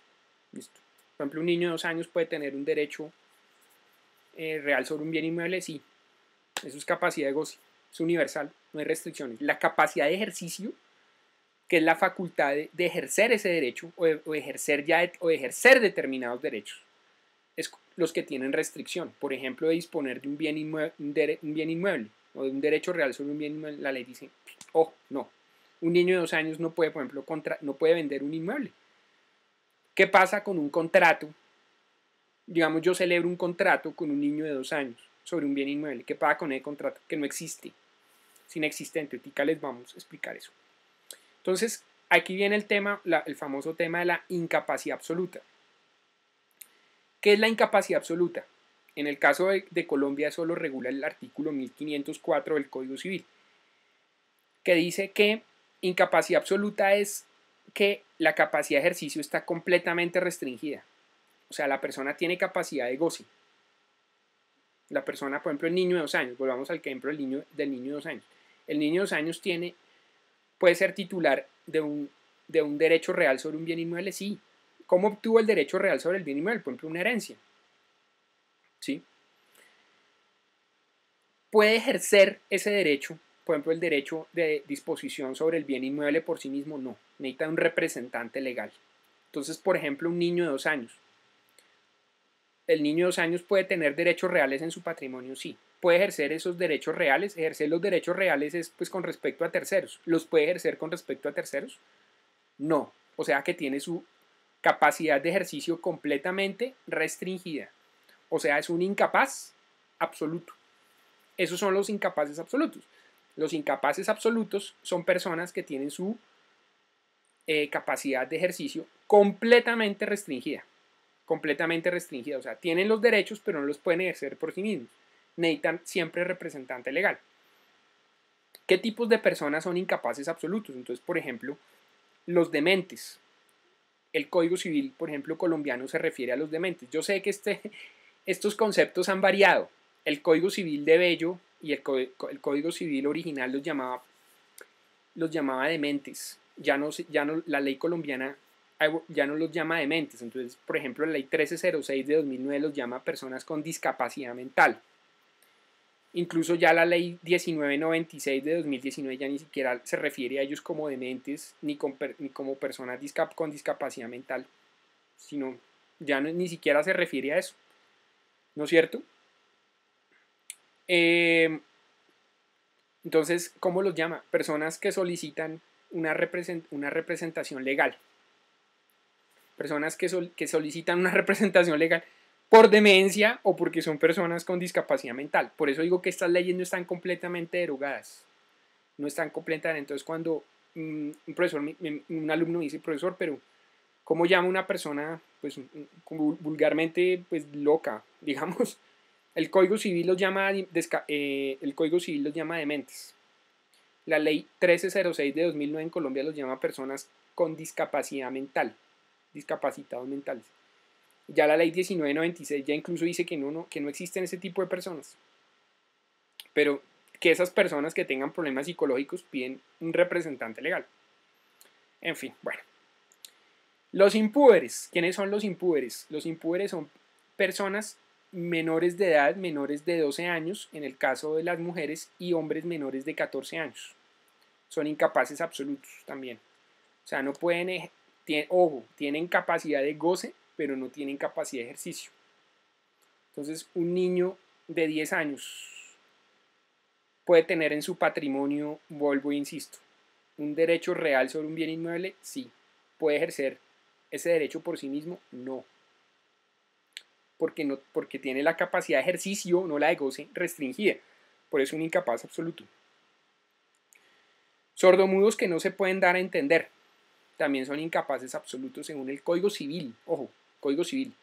¿Listo? Por ejemplo, un niño de dos años puede tener un derecho eh, real sobre un bien inmueble, sí. Eso es capacidad de goce, es universal, no hay restricciones. La capacidad de ejercicio, que es la facultad de, ejercer ese derecho o, ejercer ya o ejercer determinados derechos, es los que tienen restricción. Por ejemplo, de disponer de un bien, un bien inmueble o de un derecho real sobre un bien, inmueble, la ley dice, oh, no, un niño de dos años no puede, por ejemplo, contra, no puede vender un inmueble. ¿Qué pasa con un contrato? Digamos, yo celebro un contrato con un niño de dos años sobre un bien inmueble. ¿Qué pasa con el contrato? Que no existe, sin existente Ahorita les vamos a explicar eso. Entonces, aquí viene el tema, el famoso tema de la incapacidad absoluta. ¿Qué es la incapacidad absoluta? En el caso de, Colombia solo regula el artículo 1504 del Código Civil, que dice que incapacidad absoluta es que la capacidad de ejercicio está completamente restringida. O sea, la persona tiene capacidad de goce. La persona, por ejemplo, el niño de dos años, volvamos al ejemplo del niño, del niño de dos años. El niño de dos años tiene, puede ser titular de un, de un derecho real sobre un bien inmueble, sí. ¿Cómo obtuvo el derecho real sobre el bien inmueble? Por ejemplo, una herencia. ¿sí? Puede ejercer ese derecho, por ejemplo, el derecho de disposición sobre el bien inmueble por sí mismo, no, necesita un representante legal. Entonces, por ejemplo, un niño de dos años. El niño de dos años puede tener derechos reales en su patrimonio, sí. Puede ejercer esos derechos reales. Ejercer los derechos reales es pues con respecto a terceros. ¿Los puede ejercer con respecto a terceros? No. O sea que tiene su capacidad de ejercicio completamente restringida. O sea, es un incapaz absoluto. Esos son los incapaces absolutos. Los incapaces absolutos son personas que tienen su eh, capacidad de ejercicio completamente restringida. Completamente restringida. O sea, tienen los derechos, pero no los pueden ejercer por sí mismos. Necesitan siempre representante legal. ¿Qué tipos de personas son incapaces absolutos? Entonces, por ejemplo, los dementes. El Código Civil, por ejemplo, colombiano se refiere a los dementes. Yo sé que este, estos conceptos han variado. El Código Civil de Bello y el, Código Civil original los llamaba, los llamaba dementes. Ya no, ya no, la ley colombiana ah, ya no los llama dementes. Entonces, por ejemplo, la ley 1306 de 2009 los llama personas con discapacidad mental. Incluso ya la ley 1996 de 2019 ya ni siquiera se refiere a ellos como dementes ni, como personas con discapacidad mental, sino ya ni siquiera se refiere a eso. ¿no es cierto? Em, entonces, ¿cómo los llama? Personas que solicitan una, una representación legal. Personas que, que solicitan una representación legal por demencia o porque son personas con discapacidad mental. Por eso digo que estas leyes no están completamente derogadas. No están completamente. Entonces, cuando mm, un profesor, un alumno dice, profesor, pero ¿Cómo llama una persona, pues vulgarmente, pues loca, digamos? El Código Civil los llama, eh, el Código Civil los llama dementes. La ley 1306 de 2009 en Colombia los llama personas con discapacidad mental, discapacitados mentales. Ya la ley 1996 ya incluso dice que no, que no existen ese tipo de personas. Pero que esas personas que tengan problemas psicológicos piden un representante legal. En fin, bueno. Los impúberes, ¿quiénes son los impúberes? Los impúberes son personas menores de edad, menores de 12 años, en el caso de las mujeres, y hombres menores de 14 años. Son incapaces absolutos también. O sea, no pueden, ojo, tienen capacidad de goce, pero no tienen capacidad de ejercicio. Entonces, un niño de 10 años puede tener en su patrimonio, vuelvo e insisto, un derecho real sobre un bien inmueble, sí, puede ejercer ese derecho por sí mismo? No. Porque, no, porque tiene la capacidad de ejercicio, no la de goce, restringida. Por eso un incapaz absoluto. Sordomudos que no se pueden dar a entender. También son incapaces absolutos según el Código Civil. Ojo, Código Civil.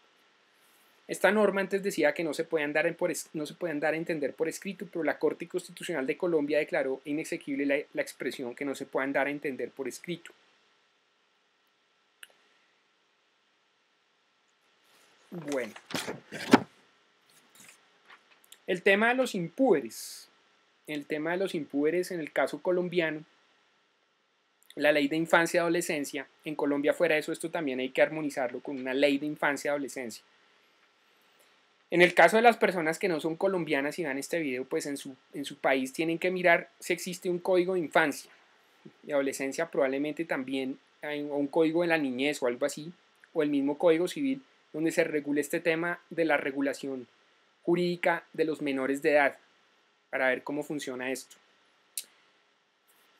Esta norma antes decía que no se, pueden dar por, no se dar a entender por escrito, pero la Corte Constitucional de Colombia declaró inexequible la, expresión que no se pueden dar a entender por escrito. Bueno. El tema de los impúberes. El tema de los impúberes en el caso colombiano. La ley de infancia y adolescencia. En Colombia, fuera de eso, esto también hay que armonizarlo con una ley de infancia y adolescencia. En el caso de las personas que no son colombianas y van este video, pues en su, en su país tienen que mirar si existe un código de infancia y adolescencia, probablemente también hay un código de la niñez o algo así, o el mismo código civil donde se regule este tema de la regulación jurídica de los menores de edad, para ver cómo funciona esto.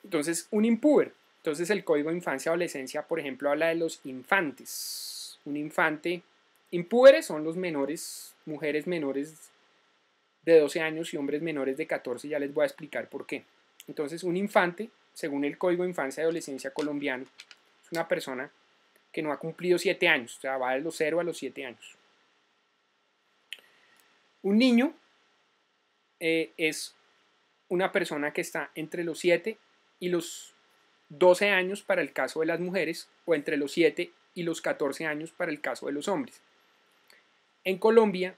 Entonces, un impuber. Entonces, el Código de Infancia y Adolescencia, por ejemplo, habla de los infantes. Un infante. Impúberes son los menores, mujeres menores de 12 años y hombres menores de 14, ya les voy a explicar por qué. Entonces, un infante, según el Código de Infancia y Adolescencia colombiano, es una persona que no ha cumplido 7 años, o sea, va de los 0 a los 7 años. Un niño eh, es una persona que está entre los 7 y los 12 años para el caso de las mujeres o entre los 7 y los 14 años para el caso de los hombres. En Colombia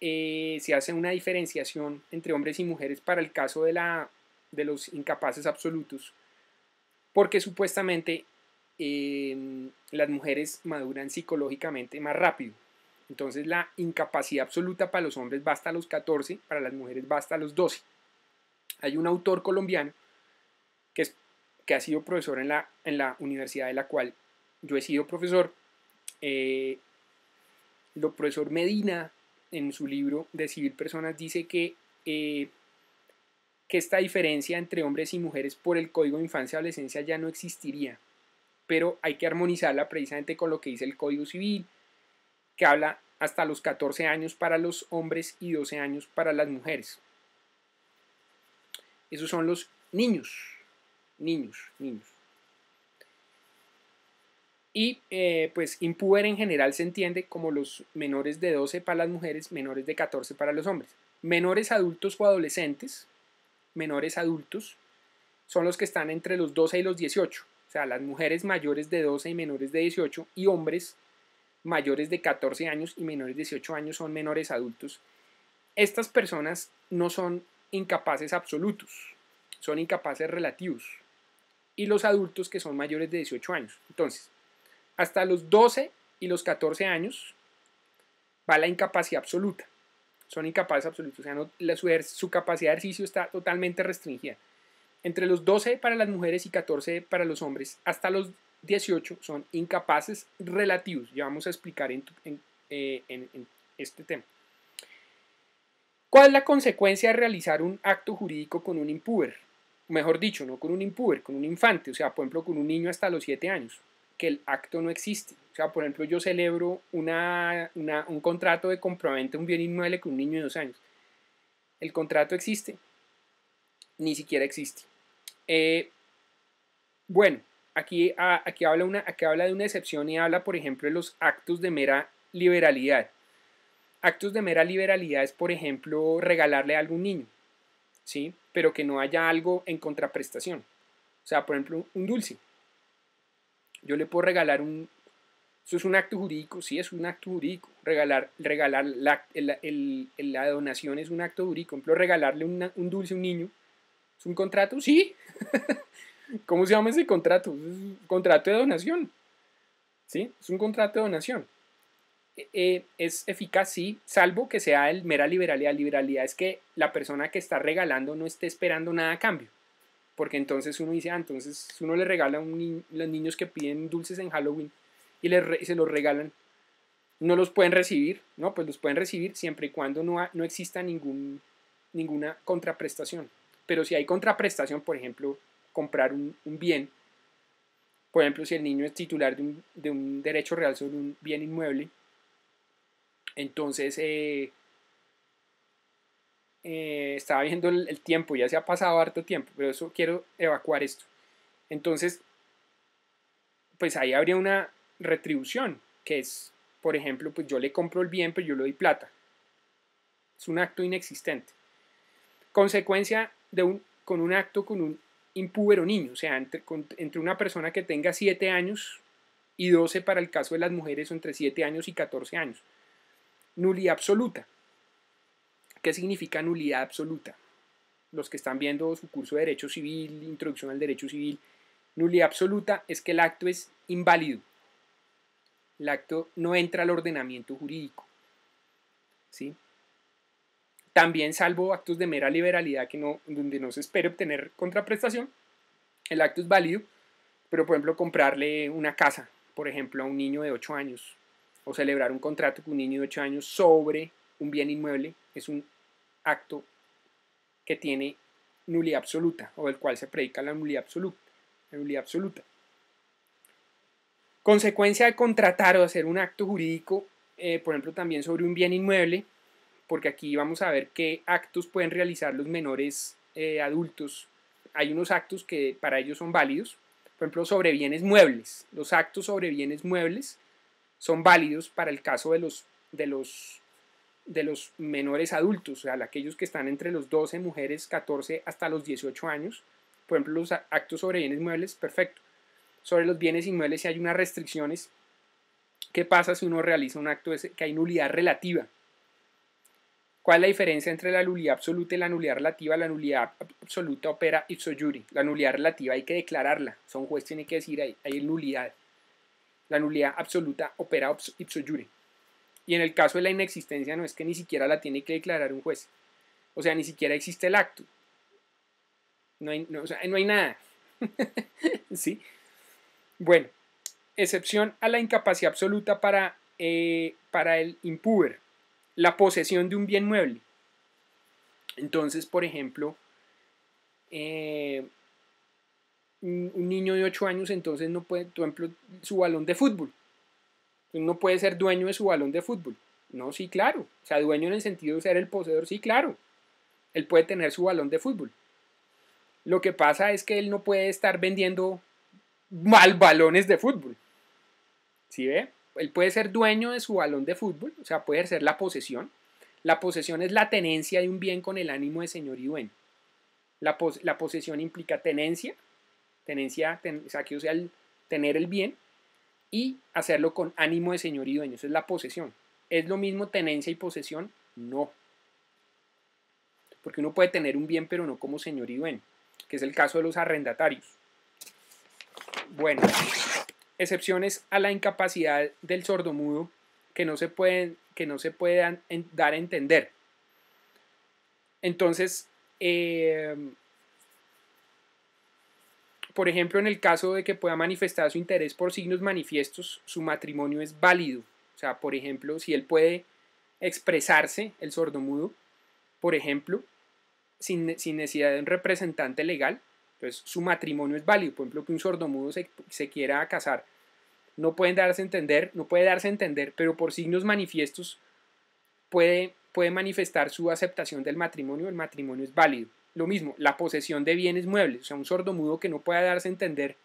eh, se hace una diferenciación entre hombres y mujeres para el caso de, la, de los incapaces absolutos, porque supuestamente Em, las mujeres maduran psicológicamente más rápido. Entonces la incapacidad absoluta para los hombres basta a los 14, para las mujeres basta a los 12. Hay un autor colombiano que, ha sido profesor en la, en la universidad de la cual yo he sido profesor. Eh, lo el profesor Medina, en su libro de Civil Personas, dice que, eh, que esta diferencia entre hombres y mujeres por el código de infancia y adolescencia ya no existiría pero hay que armonizarla precisamente con lo que dice el Código Civil, que habla hasta los 14 años para los hombres y 12 años para las mujeres. Esos son los niños, niños, niños. Y eh, pues impuber en general se entiende como los menores de 12 para las mujeres, menores de 14 para los hombres. Menores adultos o adolescentes, menores adultos, son los que están entre los 12 y los 18 sea, las mujeres mayores de 12 y menores de 18 y hombres mayores de 14 años y menores de 18 años son menores adultos, estas personas no son incapaces absolutos, son incapaces relativos. Y los adultos que son mayores de 18 años. Entonces, hasta los 12 y los 14 años va la incapacidad absoluta. Son incapaces absolutos, o sea, su capacidad de ejercicio está totalmente restringida. Entre los 12 para las mujeres y 14 para los hombres, hasta los 18 son incapaces relativos. Ya vamos a explicar eh, en, este tema. ¿Cuál es la consecuencia de realizar un acto jurídico con un impuber? Mejor dicho, no con un impuber, con un infante, o sea, por ejemplo, con un niño hasta los 7 años, que el acto no existe. O sea, por ejemplo, yo celebro un contrato de compraventa de un bien inmueble con un niño de 2 años. El contrato existe, ni siquiera existe. Eh, bueno, aquí, ah, aquí, habla una, habla de una excepción y habla, por ejemplo, de los actos de mera liberalidad. Actos de mera liberalidad es, por ejemplo, regalarle a algún niño, ¿sí? Pero que no haya algo en contraprestación. O sea, por ejemplo, un dulce. Yo le puedo regalar un... Eso es un acto jurídico, sí, es un acto jurídico. Regalar, regalar la, la donación es un acto jurídico. Por ejemplo, regalarle un dulce a un niño un contrato? Sí. ¿Cómo se llama ese contrato? un contrato de donación. ¿Sí? Es un contrato de donación. E, e, es eficaz, sí, salvo que sea el mera liberalidad. Liberalidad es que la persona que está regalando no esté esperando nada a cambio. Porque entonces uno dice, ah, entonces uno le regala a los niños que piden dulces en Halloween y, se los regalan. No los pueden recibir, ¿no? Pues los pueden recibir siempre y cuando no, no exista ningún, ninguna contraprestación pero si hay contraprestación, por ejemplo, comprar un, bien, por ejemplo, si el niño es titular de un, derecho real sobre un bien inmueble, entonces eh, eh, estaba viendo el, el, tiempo, ya se ha pasado harto tiempo, pero eso quiero evacuar esto. Entonces, pues ahí habría una retribución, que es, por ejemplo, pues yo le compro el bien, pero yo le doy plata. Es un acto inexistente. Consecuencia con un acto con un impúbero niño, o sea, entre, una persona que tenga 7 años y 12 para el caso de las mujeres o entre 7 años y 14 años. Nulidad absoluta. ¿Qué significa nulidad absoluta? Los que están viendo su curso de Derecho Civil, Introducción al Derecho Civil, nulidad absoluta es que el acto es inválido. El acto no entra al ordenamiento jurídico. ¿Sí? También salvo actos de mera liberalidad que no, donde no se espera obtener contraprestación, el acto es válido, pero por ejemplo comprarle una casa, por ejemplo, a un niño de 8 años, o celebrar un contrato con un niño de 8 años sobre un bien inmueble, es un acto que tiene nulidad absoluta, o del cual se predica la nulidad absoluta. absoluta. Consecuencia de contratar o hacer un acto jurídico, eh, por ejemplo, también sobre un bien inmueble, porque aquí vamos a ver qué actos pueden realizar los menores eh, adultos. Hay unos actos que para ellos son válidos, por ejemplo, sobre bienes muebles. Los actos sobre bienes muebles son válidos para el caso de los, de los, de los menores adultos, o sea, aquellos que están entre los 12 mujeres, 14 hasta los 18 años. Por ejemplo, los actos sobre bienes muebles, perfecto. Sobre los bienes inmuebles si hay unas restricciones. ¿Qué pasa si uno realiza un acto que hay nulidad relativa? ¿Cuál es la diferencia entre la nulidad absoluta y la nulidad relativa? La nulidad absoluta opera ipso jure. La nulidad relativa hay que declararla. Son un juez tiene que decir ahí, hay nulidad. La nulidad absoluta opera ipso jure. Y en el caso de la inexistencia no es que ni siquiera la tiene que declarar un juez. O sea, ni siquiera existe el acto. No hay, nada. ¿Sí? Bueno, excepción a la incapacidad absoluta para, eh, para el impuber la posesión de un bien mueble. Entonces, por ejemplo, eh, un niño de 8 años entonces no puede, por ejemplo, su balón de fútbol. No puede ser dueño de su balón de fútbol. No, sí, claro. O sea, dueño en el sentido de ser el poseedor, sí, claro. Él puede tener su balón de fútbol. Lo que pasa es que él no puede estar vendiendo mal balones de fútbol. ¿Sí ve? él puede ser dueño de su balón de fútbol, o sea, puede ser la posesión. La posesión es la tenencia de un bien con el ánimo de señor y dueño. La, posesión implica tenencia, tenencia, o sea, que o sea, tener el bien y hacerlo con ánimo de señor y dueño. Eso es la posesión. ¿Es lo mismo tenencia y posesión? No. Porque uno puede tener un bien, pero no como señor y dueño, que es el caso de los arrendatarios. Bueno excepciones a la incapacidad del sordomudo que no se pueden que no se puedan dar a entender. Entonces, em, por ejemplo, en el caso de que pueda manifestar su interés por signos manifiestos, su matrimonio es válido. O sea, por ejemplo, si él puede expresarse, el sordomudo, por ejemplo, sin necesidad de un representante legal, entonces, pues, su matrimonio es válido. Por ejemplo, que un sordomudo se, se quiera casar. No pueden darse a entender, no puede darse a entender, pero por signos manifiestos puede, puede manifestar su aceptación del matrimonio. El matrimonio es válido. Lo mismo, la posesión de bienes muebles. O sea, un sordomudo que no pueda darse a entender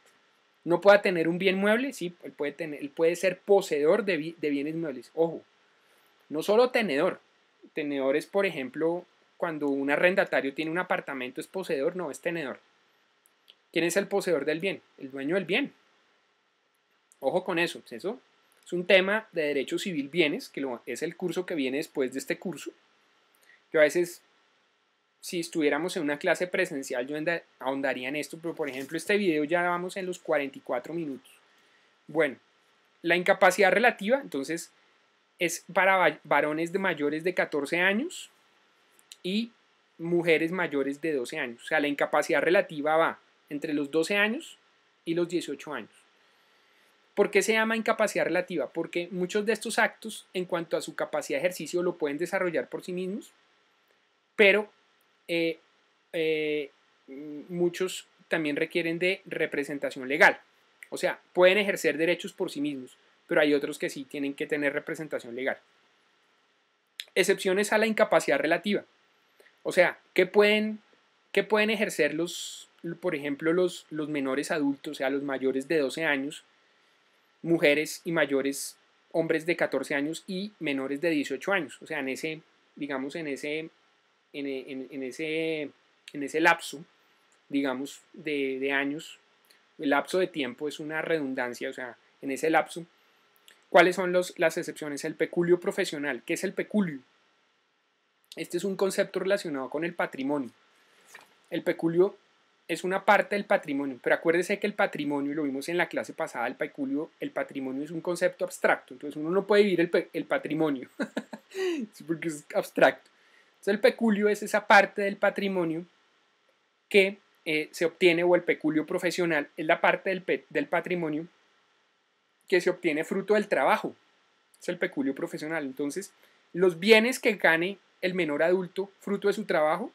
no pueda tener un bien mueble, sí, él puede, tener, puede ser poseedor de, de, bienes muebles. Ojo, no solo tenedor. Tenedor es, por ejemplo, cuando un arrendatario tiene un apartamento, es poseedor, no, es tenedor. ¿Quién es el poseedor del bien? El dueño del bien. Ojo con eso, pues eso es un tema de derecho civil bienes, que es el curso que viene después de este curso. Yo a veces, si estuviéramos en una clase presencial, yo ahondaría en esto, pero por ejemplo este video ya vamos en los 44 minutos. Bueno, la incapacidad relativa, entonces, es para varones de mayores de 14 años y mujeres mayores de 12 años. O sea, la incapacidad relativa va entre los 12 años y los 18 años. ¿Por qué se llama incapacidad relativa? Porque muchos de estos actos, en cuanto a su capacidad de ejercicio, lo pueden desarrollar por sí mismos, pero eh, eh, muchos también requieren de representación legal. O sea, pueden ejercer derechos por sí mismos, pero hay otros que sí tienen que tener representación legal. Excepciones a la incapacidad relativa. O sea, ¿qué pueden, qué pueden ejercer los, por ejemplo, los, menores adultos, o sea, los mayores de 12 años, mujeres y mayores hombres de 14 años y menores de 18 años. O sea, en ese, digamos, en ese, en, ese, en ese lapso, digamos, de, años, el lapso de tiempo es una redundancia, o sea, en ese lapso, ¿cuáles son las excepciones? El peculio profesional. ¿Qué es el peculio? Este es un concepto relacionado con el patrimonio. El peculio es una parte del patrimonio, pero acuérdese que el patrimonio, lo vimos en la clase pasada el peculio el patrimonio es un concepto abstracto, entonces uno no puede vivir el, el patrimonio, porque es abstracto. Entonces el peculio es esa parte del patrimonio que eh, se obtiene, o el peculio profesional, es la parte del, del patrimonio que se obtiene fruto del trabajo, es el peculio profesional. Entonces, los bienes que gane el menor adulto fruto de su trabajo,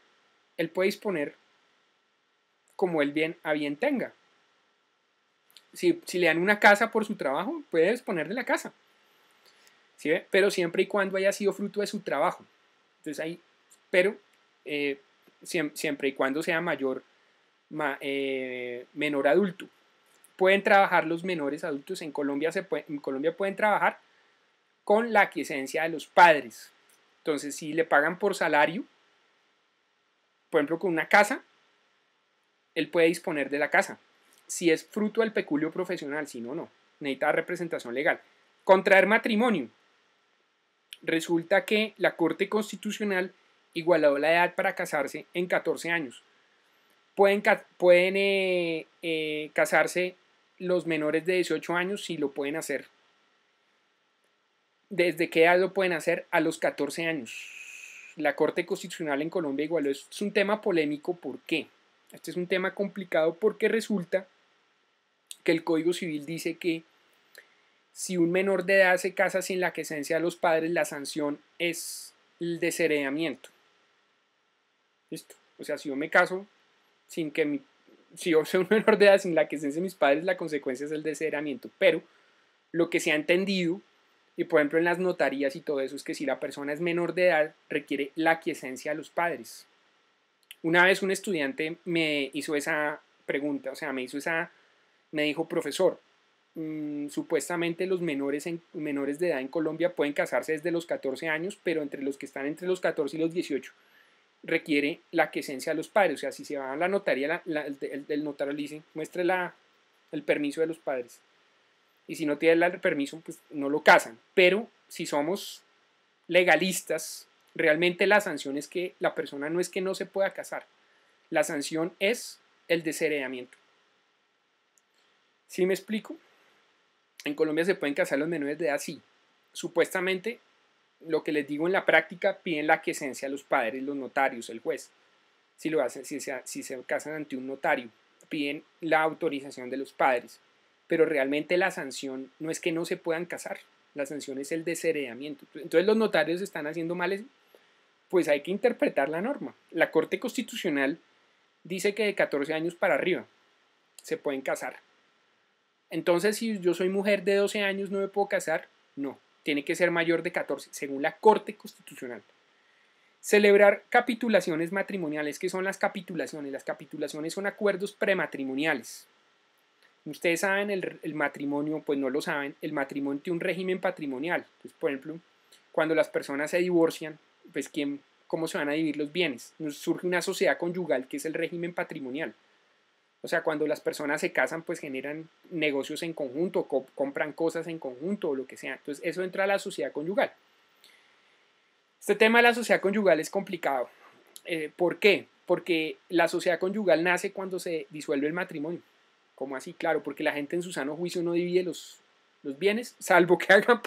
él puede disponer como él bien a bien tenga. Si, le dan una casa por su trabajo, puede disponer de la casa. Pero siempre y cuando haya sido fruto de su trabajo. Entonces ahí, pero eh, siempre y cuando sea mayor, eh, menor adulto. Pueden trabajar los menores adultos. En Colombia, se en Colombia pueden trabajar con la aquiescencia de los padres. Entonces, si le pagan por salario, por ejemplo, con una casa, él puede disponer de la casa. Si es fruto del peculio profesional, si no, no. Necesita representación legal. Contraer matrimonio. Resulta que la Corte Constitucional igualó la edad para casarse en 14 años. Pueden, eh, eh, casarse los menores de 18 años si lo pueden hacer. ¿Desde qué edad lo pueden hacer? A los 14 años. La Corte Constitucional en Colombia igualó. Es un tema polémico. ¿Por qué? Este es un tema complicado porque resulta que el Código Civil dice que si un menor de edad se casa sin la quiesencia de los padres, la sanción es el desheredamiento. ¿Listo? O sea, si yo me caso sin que mi... Si yo soy un menor de edad sin la quiesencia de mis padres, la consecuencia es el desheredamiento. Pero lo que se ha entendido, y por ejemplo en las notarías y todo eso, es que si la persona es menor de edad, requiere la quiesencia de los padres. Una vez un estudiante me hizo esa pregunta, o sea, me hizo esa, me dijo, profesor, mm, supuestamente los menores, menores de edad en Colombia pueden casarse desde los 14 años, pero entre los que están entre los 14 y los 18 requiere la quesencia de los padres, o sea, si se va a la notaría, el, notario le dice, muestre el permiso de los padres, y si no tiene el permiso, pues no lo casan, pero si somos legalistas, Realmente la sanción es que la persona no es que no se pueda casar, la sanción es el desheredamiento. si me explico? En Colombia se pueden casar los menores de edad, sí. Supuestamente, lo que les digo en la práctica, piden la quiesencia a los padres, los notarios, el juez. Si lo hacen, si se, si se casan ante un notario, piden la autorización de los padres. Pero realmente la sanción no es que no se puedan casar, la sanción es el desheredamiento. Entonces los notarios están haciendo mal pues hay que interpretar la norma. La Corte Constitucional dice que de 14 años para arriba se pueden casar. Entonces, si yo soy mujer de 12 años, ¿no me puedo casar? No, tiene que ser mayor de 14, según la Corte Constitucional. Celebrar capitulaciones matrimoniales. que son las capitulaciones? Las capitulaciones son acuerdos prematrimoniales. Ustedes saben, el, matrimonio, pues no lo saben, el matrimonio tiene un régimen patrimonial. Entonces, por ejemplo, cuando las personas se divorcian, pues ¿quién, ¿cómo se van a dividir los bienes? surge una sociedad conyugal que es el régimen patrimonial. O sea, cuando las personas se casan, pues generan negocios en conjunto, compran cosas en conjunto o lo que sea. Entonces, eso entra a la sociedad conyugal. Este tema de la sociedad conyugal es complicado. Eh, ¿Por qué? Porque la sociedad conyugal nace cuando se disuelve el matrimonio. ¿Cómo así? Claro, porque la gente en su sano juicio no divide los, los bienes, salvo que hagan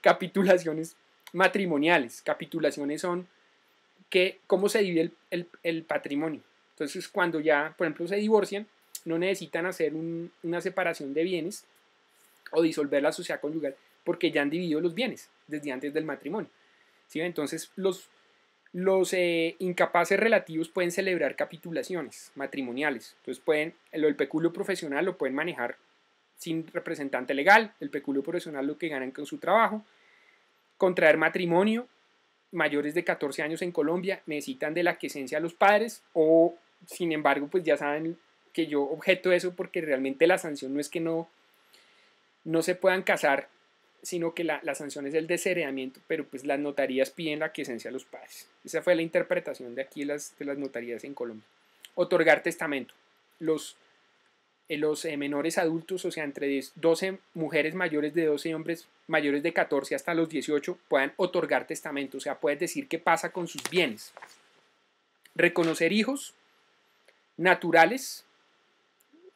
capitulaciones matrimoniales. Capitulaciones son que, cómo se divide el, el, patrimonio. Entonces, cuando ya, por ejemplo, se divorcian, no necesitan hacer una separación de bienes o disolver la sociedad conyugal porque ya han dividido los bienes desde antes del matrimonio. ¿sí? Entonces, los, los eh, incapaces relativos pueden celebrar capitulaciones matrimoniales. Entonces, pueden, lo el peculio profesional lo pueden manejar sin representante legal, el peculio profesional lo que ganan con su trabajo, contraer matrimonio, mayores de 14 años en Colombia necesitan de la quesencia a los padres o, sin embargo, pues ya saben que yo objeto eso porque realmente la sanción no es que no, no se puedan casar, sino que la, sanción es el desheredamiento, pero pues las notarías piden la quesencia a los padres. Esa fue la interpretación de aquí las, de las notarías en Colombia. Otorgar testamento. Los eh, los eh, menores adultos, o sea, entre 12 mujeres mayores de 12 hombres mayores de 14 hasta los 18, puedan otorgar testamento, o sea, puedes decir qué pasa con sus bienes. Reconocer hijos naturales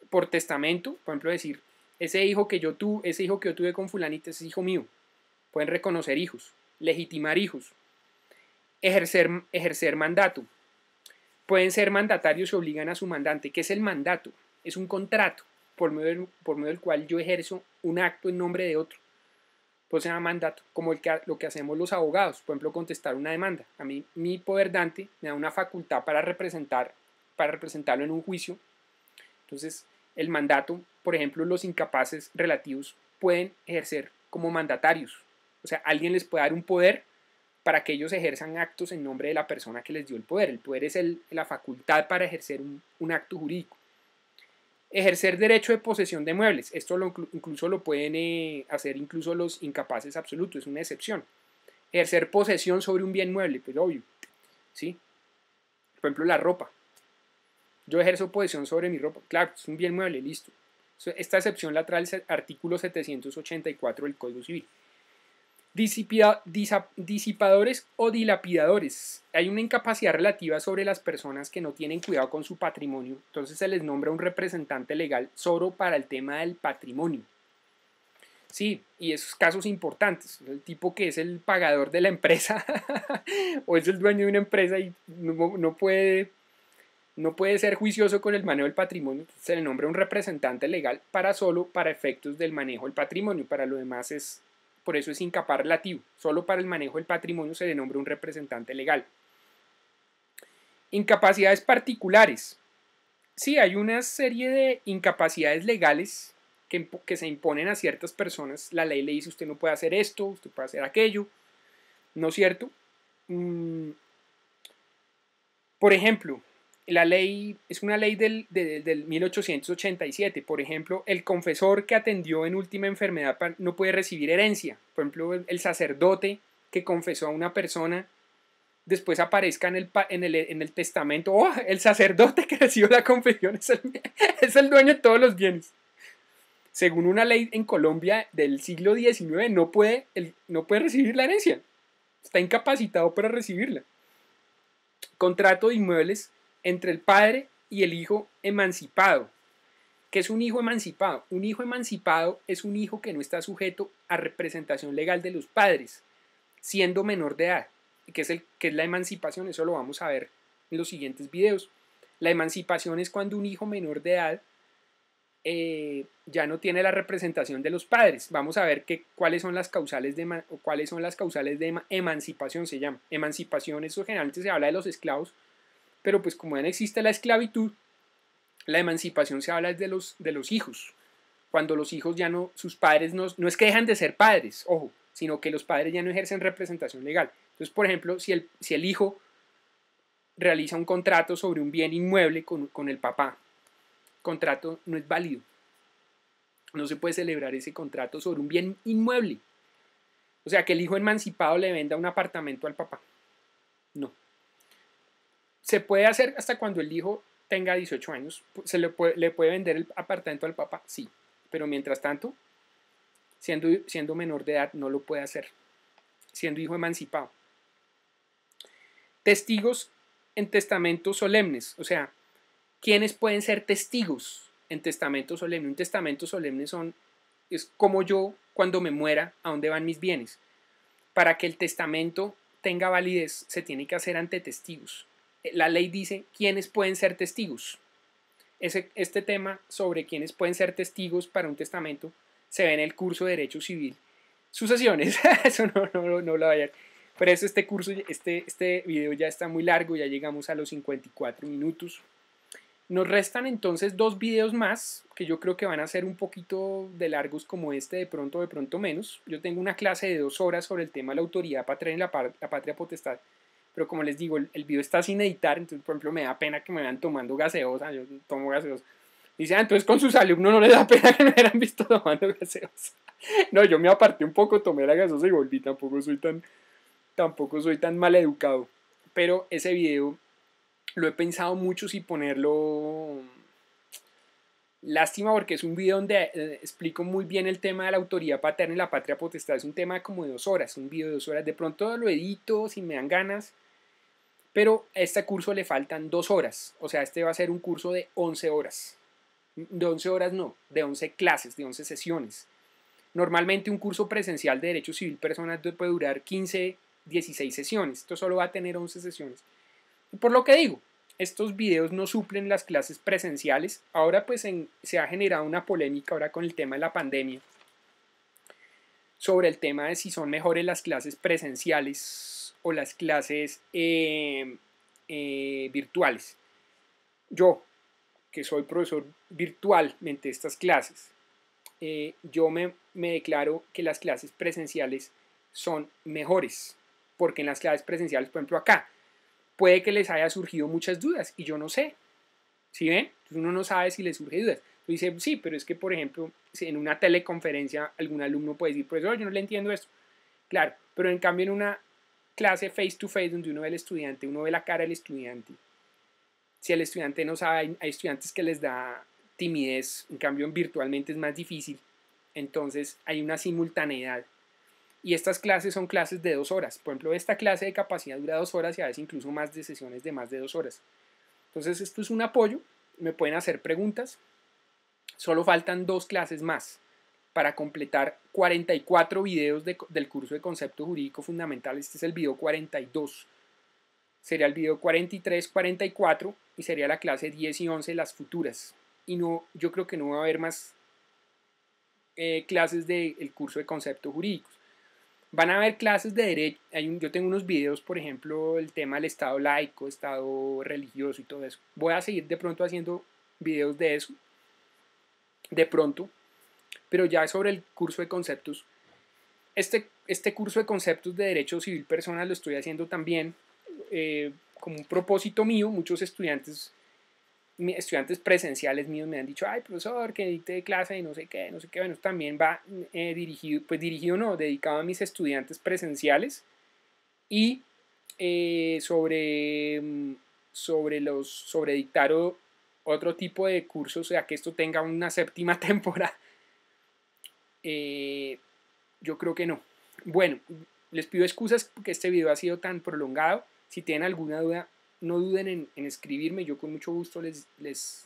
por testamento, por ejemplo, decir, ese hijo que yo tuve, ese hijo que yo tuve con fulanita, es hijo mío. Pueden reconocer hijos, legitimar hijos, ejercer, ejercer mandato. Pueden ser mandatarios y obligan a su mandante. que es el mandato? es un contrato por medio, del, por medio cual yo ejerzo un acto en nombre de otro. Pues se llama mandato, como el que, lo que hacemos los abogados, por ejemplo, contestar una demanda. A mí mi poder dante me da una facultad para, representar, para representarlo en un juicio. Entonces, el mandato, por ejemplo, los incapaces relativos pueden ejercer como mandatarios. O sea, alguien les puede dar un poder para que ellos ejerzan actos en nombre de la persona que les dio el poder. El poder es el, la facultad para ejercer un, un acto jurídico. Ejercer derecho de posesión de muebles. Esto incluso lo pueden eh, hacer incluso los incapaces absolutos, es una excepción. Ejercer posesión sobre un bien mueble, pues obvio. ¿sí? Por ejemplo, la ropa. Yo ejerzo posesión sobre mi ropa. Claro, es un bien mueble, listo. Esta excepción la trae el artículo 784 del Código Civil disipadores o dilapidadores. Hay una incapacidad relativa sobre las personas que no tienen cuidado con su patrimonio, entonces se les nombra un representante legal solo para el tema del patrimonio. Sí, y esos casos importantes, el tipo que es el pagador de la empresa o es el dueño de una empresa y no, puede, no puede ser juicioso con el manejo del patrimonio, se le nombra un representante legal para solo para efectos del manejo del patrimonio, para lo demás es por eso es incapaz relativo. Solo para el manejo del patrimonio se le nombra un representante legal. Incapacidades particulares. Sí, hay una serie de incapacidades legales que, se imponen a ciertas personas. La ley le dice usted no puede hacer esto, usted puede hacer aquello. ¿No es cierto? Mm. Por ejemplo, la ley es una ley del, 1887. Por ejemplo, el confesor que atendió en última enfermedad no puede recibir herencia. Por ejemplo, el sacerdote que confesó a una persona después aparezca en el, en el, testamento, oh, el sacerdote que recibió la confesión es el, dueño de todos los bienes. Según una ley en Colombia del siglo XIX, no puede, no puede recibir la herencia. Está incapacitado para recibirla. Contrato de inmuebles entre el padre y el hijo emancipado. ¿Qué es un hijo emancipado? Un hijo emancipado es un hijo que no está sujeto a representación legal de los padres, siendo menor de edad, que es, el, que es la emancipación, eso lo vamos a ver en los siguientes videos. La emancipación es cuando un hijo menor de edad eh, ya no tiene la representación de los padres. Vamos a ver cuáles son las causales de, cuáles son las causales de emancipación, se llama. Emancipación, eso generalmente se habla de los esclavos, pero pues como ya no existe la esclavitud, la emancipación se habla de los, de los hijos. Cuando los hijos ya no, sus padres no, no es que dejan de ser padres, ojo, sino que los padres ya no ejercen representación legal. Entonces, por ejemplo, si el, si el hijo realiza un contrato sobre un bien inmueble con, con el papá, contrato no es válido. No se puede celebrar ese contrato sobre un bien inmueble. O sea, que el hijo emancipado le venda un apartamento al papá. No se puede hacer hasta cuando el hijo tenga 18 años. ¿Se le puede, le puede vender el apartamento al papá? Sí. Pero mientras tanto, siendo, siendo menor de edad, no lo puede hacer. Siendo hijo emancipado. Testigos en testamentos solemnes. O sea, ¿quiénes pueden ser testigos en testamento solemne? Un testamento solemne son, es como yo cuando me muera, a dónde van mis bienes. Para que el testamento tenga validez, se tiene que hacer ante testigos. Eh, la ley dice quiénes pueden ser testigos. Ese, este tema sobre quiénes pueden ser testigos para un testamento se ve en el curso de Derecho Civil. Sucesiones, eso no, no, lo vayan. Pero eso, este curso, este, este video ya está muy largo, ya llegamos a los 54 minutos. Nos restan entonces dos videos más, que yo creo que van a ser un poquito de largos como este, de pronto, de pronto menos. Yo tengo una clase de dos horas sobre el tema de la autoridad patria en la patria potestad pero como les digo, el, video está sin editar, entonces, por ejemplo, me da pena que me vean tomando gaseosa, yo tomo gaseosa. Dice, ah, entonces con sus alumnos no les da pena que me hayan visto tomando gaseosa. No, yo me aparté un poco, tomé la gaseosa y volví, tampoco soy tan, tampoco soy tan mal educado. Pero ese video lo he pensado mucho si ponerlo... Lástima porque es un video donde eh, explico muy bien el tema de la autoridad paterna y la patria potestad. Es un tema como de dos horas, un video de dos horas. De pronto lo edito si me dan ganas pero a este curso le faltan dos horas, o sea, este va a ser un curso de 11 horas. De 11 horas no, de 11 clases, de 11 sesiones. Normalmente un curso presencial de Derecho Civil Personal puede durar 15, 16 sesiones. Esto solo va a tener 11 sesiones. por lo que digo, estos videos no suplen las clases presenciales. Ahora pues se ha generado una polémica ahora con el tema de la pandemia sobre el tema de si son mejores las clases presenciales o las clases eh, eh, virtuales. Yo, que soy profesor virtualmente de estas clases, eh, yo me, me declaro que las clases presenciales son mejores, porque en las clases presenciales, por ejemplo, acá, puede que les haya surgido muchas dudas y yo no sé. ¿Sí ven? Uno no sabe si les surge dudas. Lo dice, sí, pero es que, por ejemplo, en una teleconferencia algún alumno puede decir, profesor, yo no le entiendo esto. Claro, pero en cambio en una clase face to face donde uno ve al estudiante, uno ve la cara del estudiante. Si el estudiante no sabe, hay estudiantes que les da timidez, en cambio virtualmente es más difícil. Entonces hay una simultaneidad. Y estas clases son clases de dos horas. Por ejemplo, esta clase de capacidad dura dos horas y a veces incluso más de sesiones de más de dos horas. Entonces esto es un apoyo. Me pueden hacer preguntas. Solo faltan dos clases más para completar 44 videos del curso de concepto jurídico fundamental. Este es el video 42. Sería el video 43, 44 y sería la clase 10 y 11, las futuras. Y no, yo creo que no va a haber más eh, clases del curso de conceptos jurídicos. Van a haber clases de derecho. Hay yo tengo unos videos, por ejemplo, el tema del Estado laico, Estado religioso y todo eso. Voy a seguir de pronto haciendo videos de eso. De pronto, pero ya sobre el curso de conceptos. Este, este curso de conceptos de Derecho Civil Personal lo estoy haciendo también eh, como un propósito mío. Muchos estudiantes, estudiantes presenciales míos me han dicho, ay, profesor, que de clase y no sé qué, no sé qué. Bueno, también va eh, dirigido, pues dirigido no, dedicado a mis estudiantes presenciales y eh, sobre, sobre, los, sobre dictar otro tipo de cursos, o sea, que esto tenga una séptima temporada eh, yo creo que no. Bueno, les pido excusas porque este video ha sido tan prolongado. Si tienen alguna duda, no duden en, escribirme. Yo con mucho gusto les, les,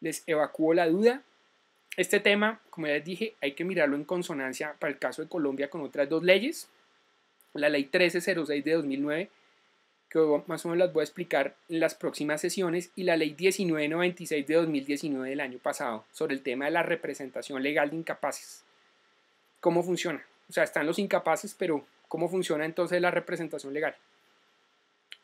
les evacuo la duda. Este tema, como ya les dije, hay que mirarlo en consonancia para el caso de Colombia con otras dos leyes. La ley 1306 de 2009 que más o menos las voy a explicar en las próximas sesiones, y la ley 1996 de 2019 del año pasado sobre el tema de la representación legal de incapaces. ¿Cómo funciona? O sea, están los incapaces, pero ¿cómo funciona entonces la representación legal?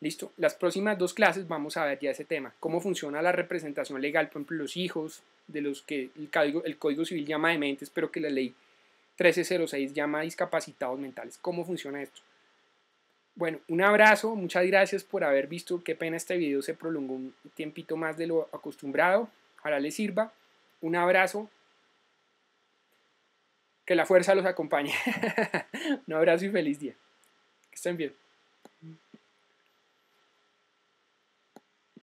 Listo, las próximas dos clases vamos a ver ya ese tema, cómo funciona la representación legal, por ejemplo, los hijos de los que el Código, el código Civil llama dementes, pero que la ley 1306 llama discapacitados mentales, cómo funciona esto. Bueno, un abrazo, muchas gracias por haber visto. Qué pena este video se prolongó un tiempito más de lo acostumbrado. Ojalá les sirva. Un abrazo. Que la fuerza los acompañe. un abrazo y feliz día. Que estén bien.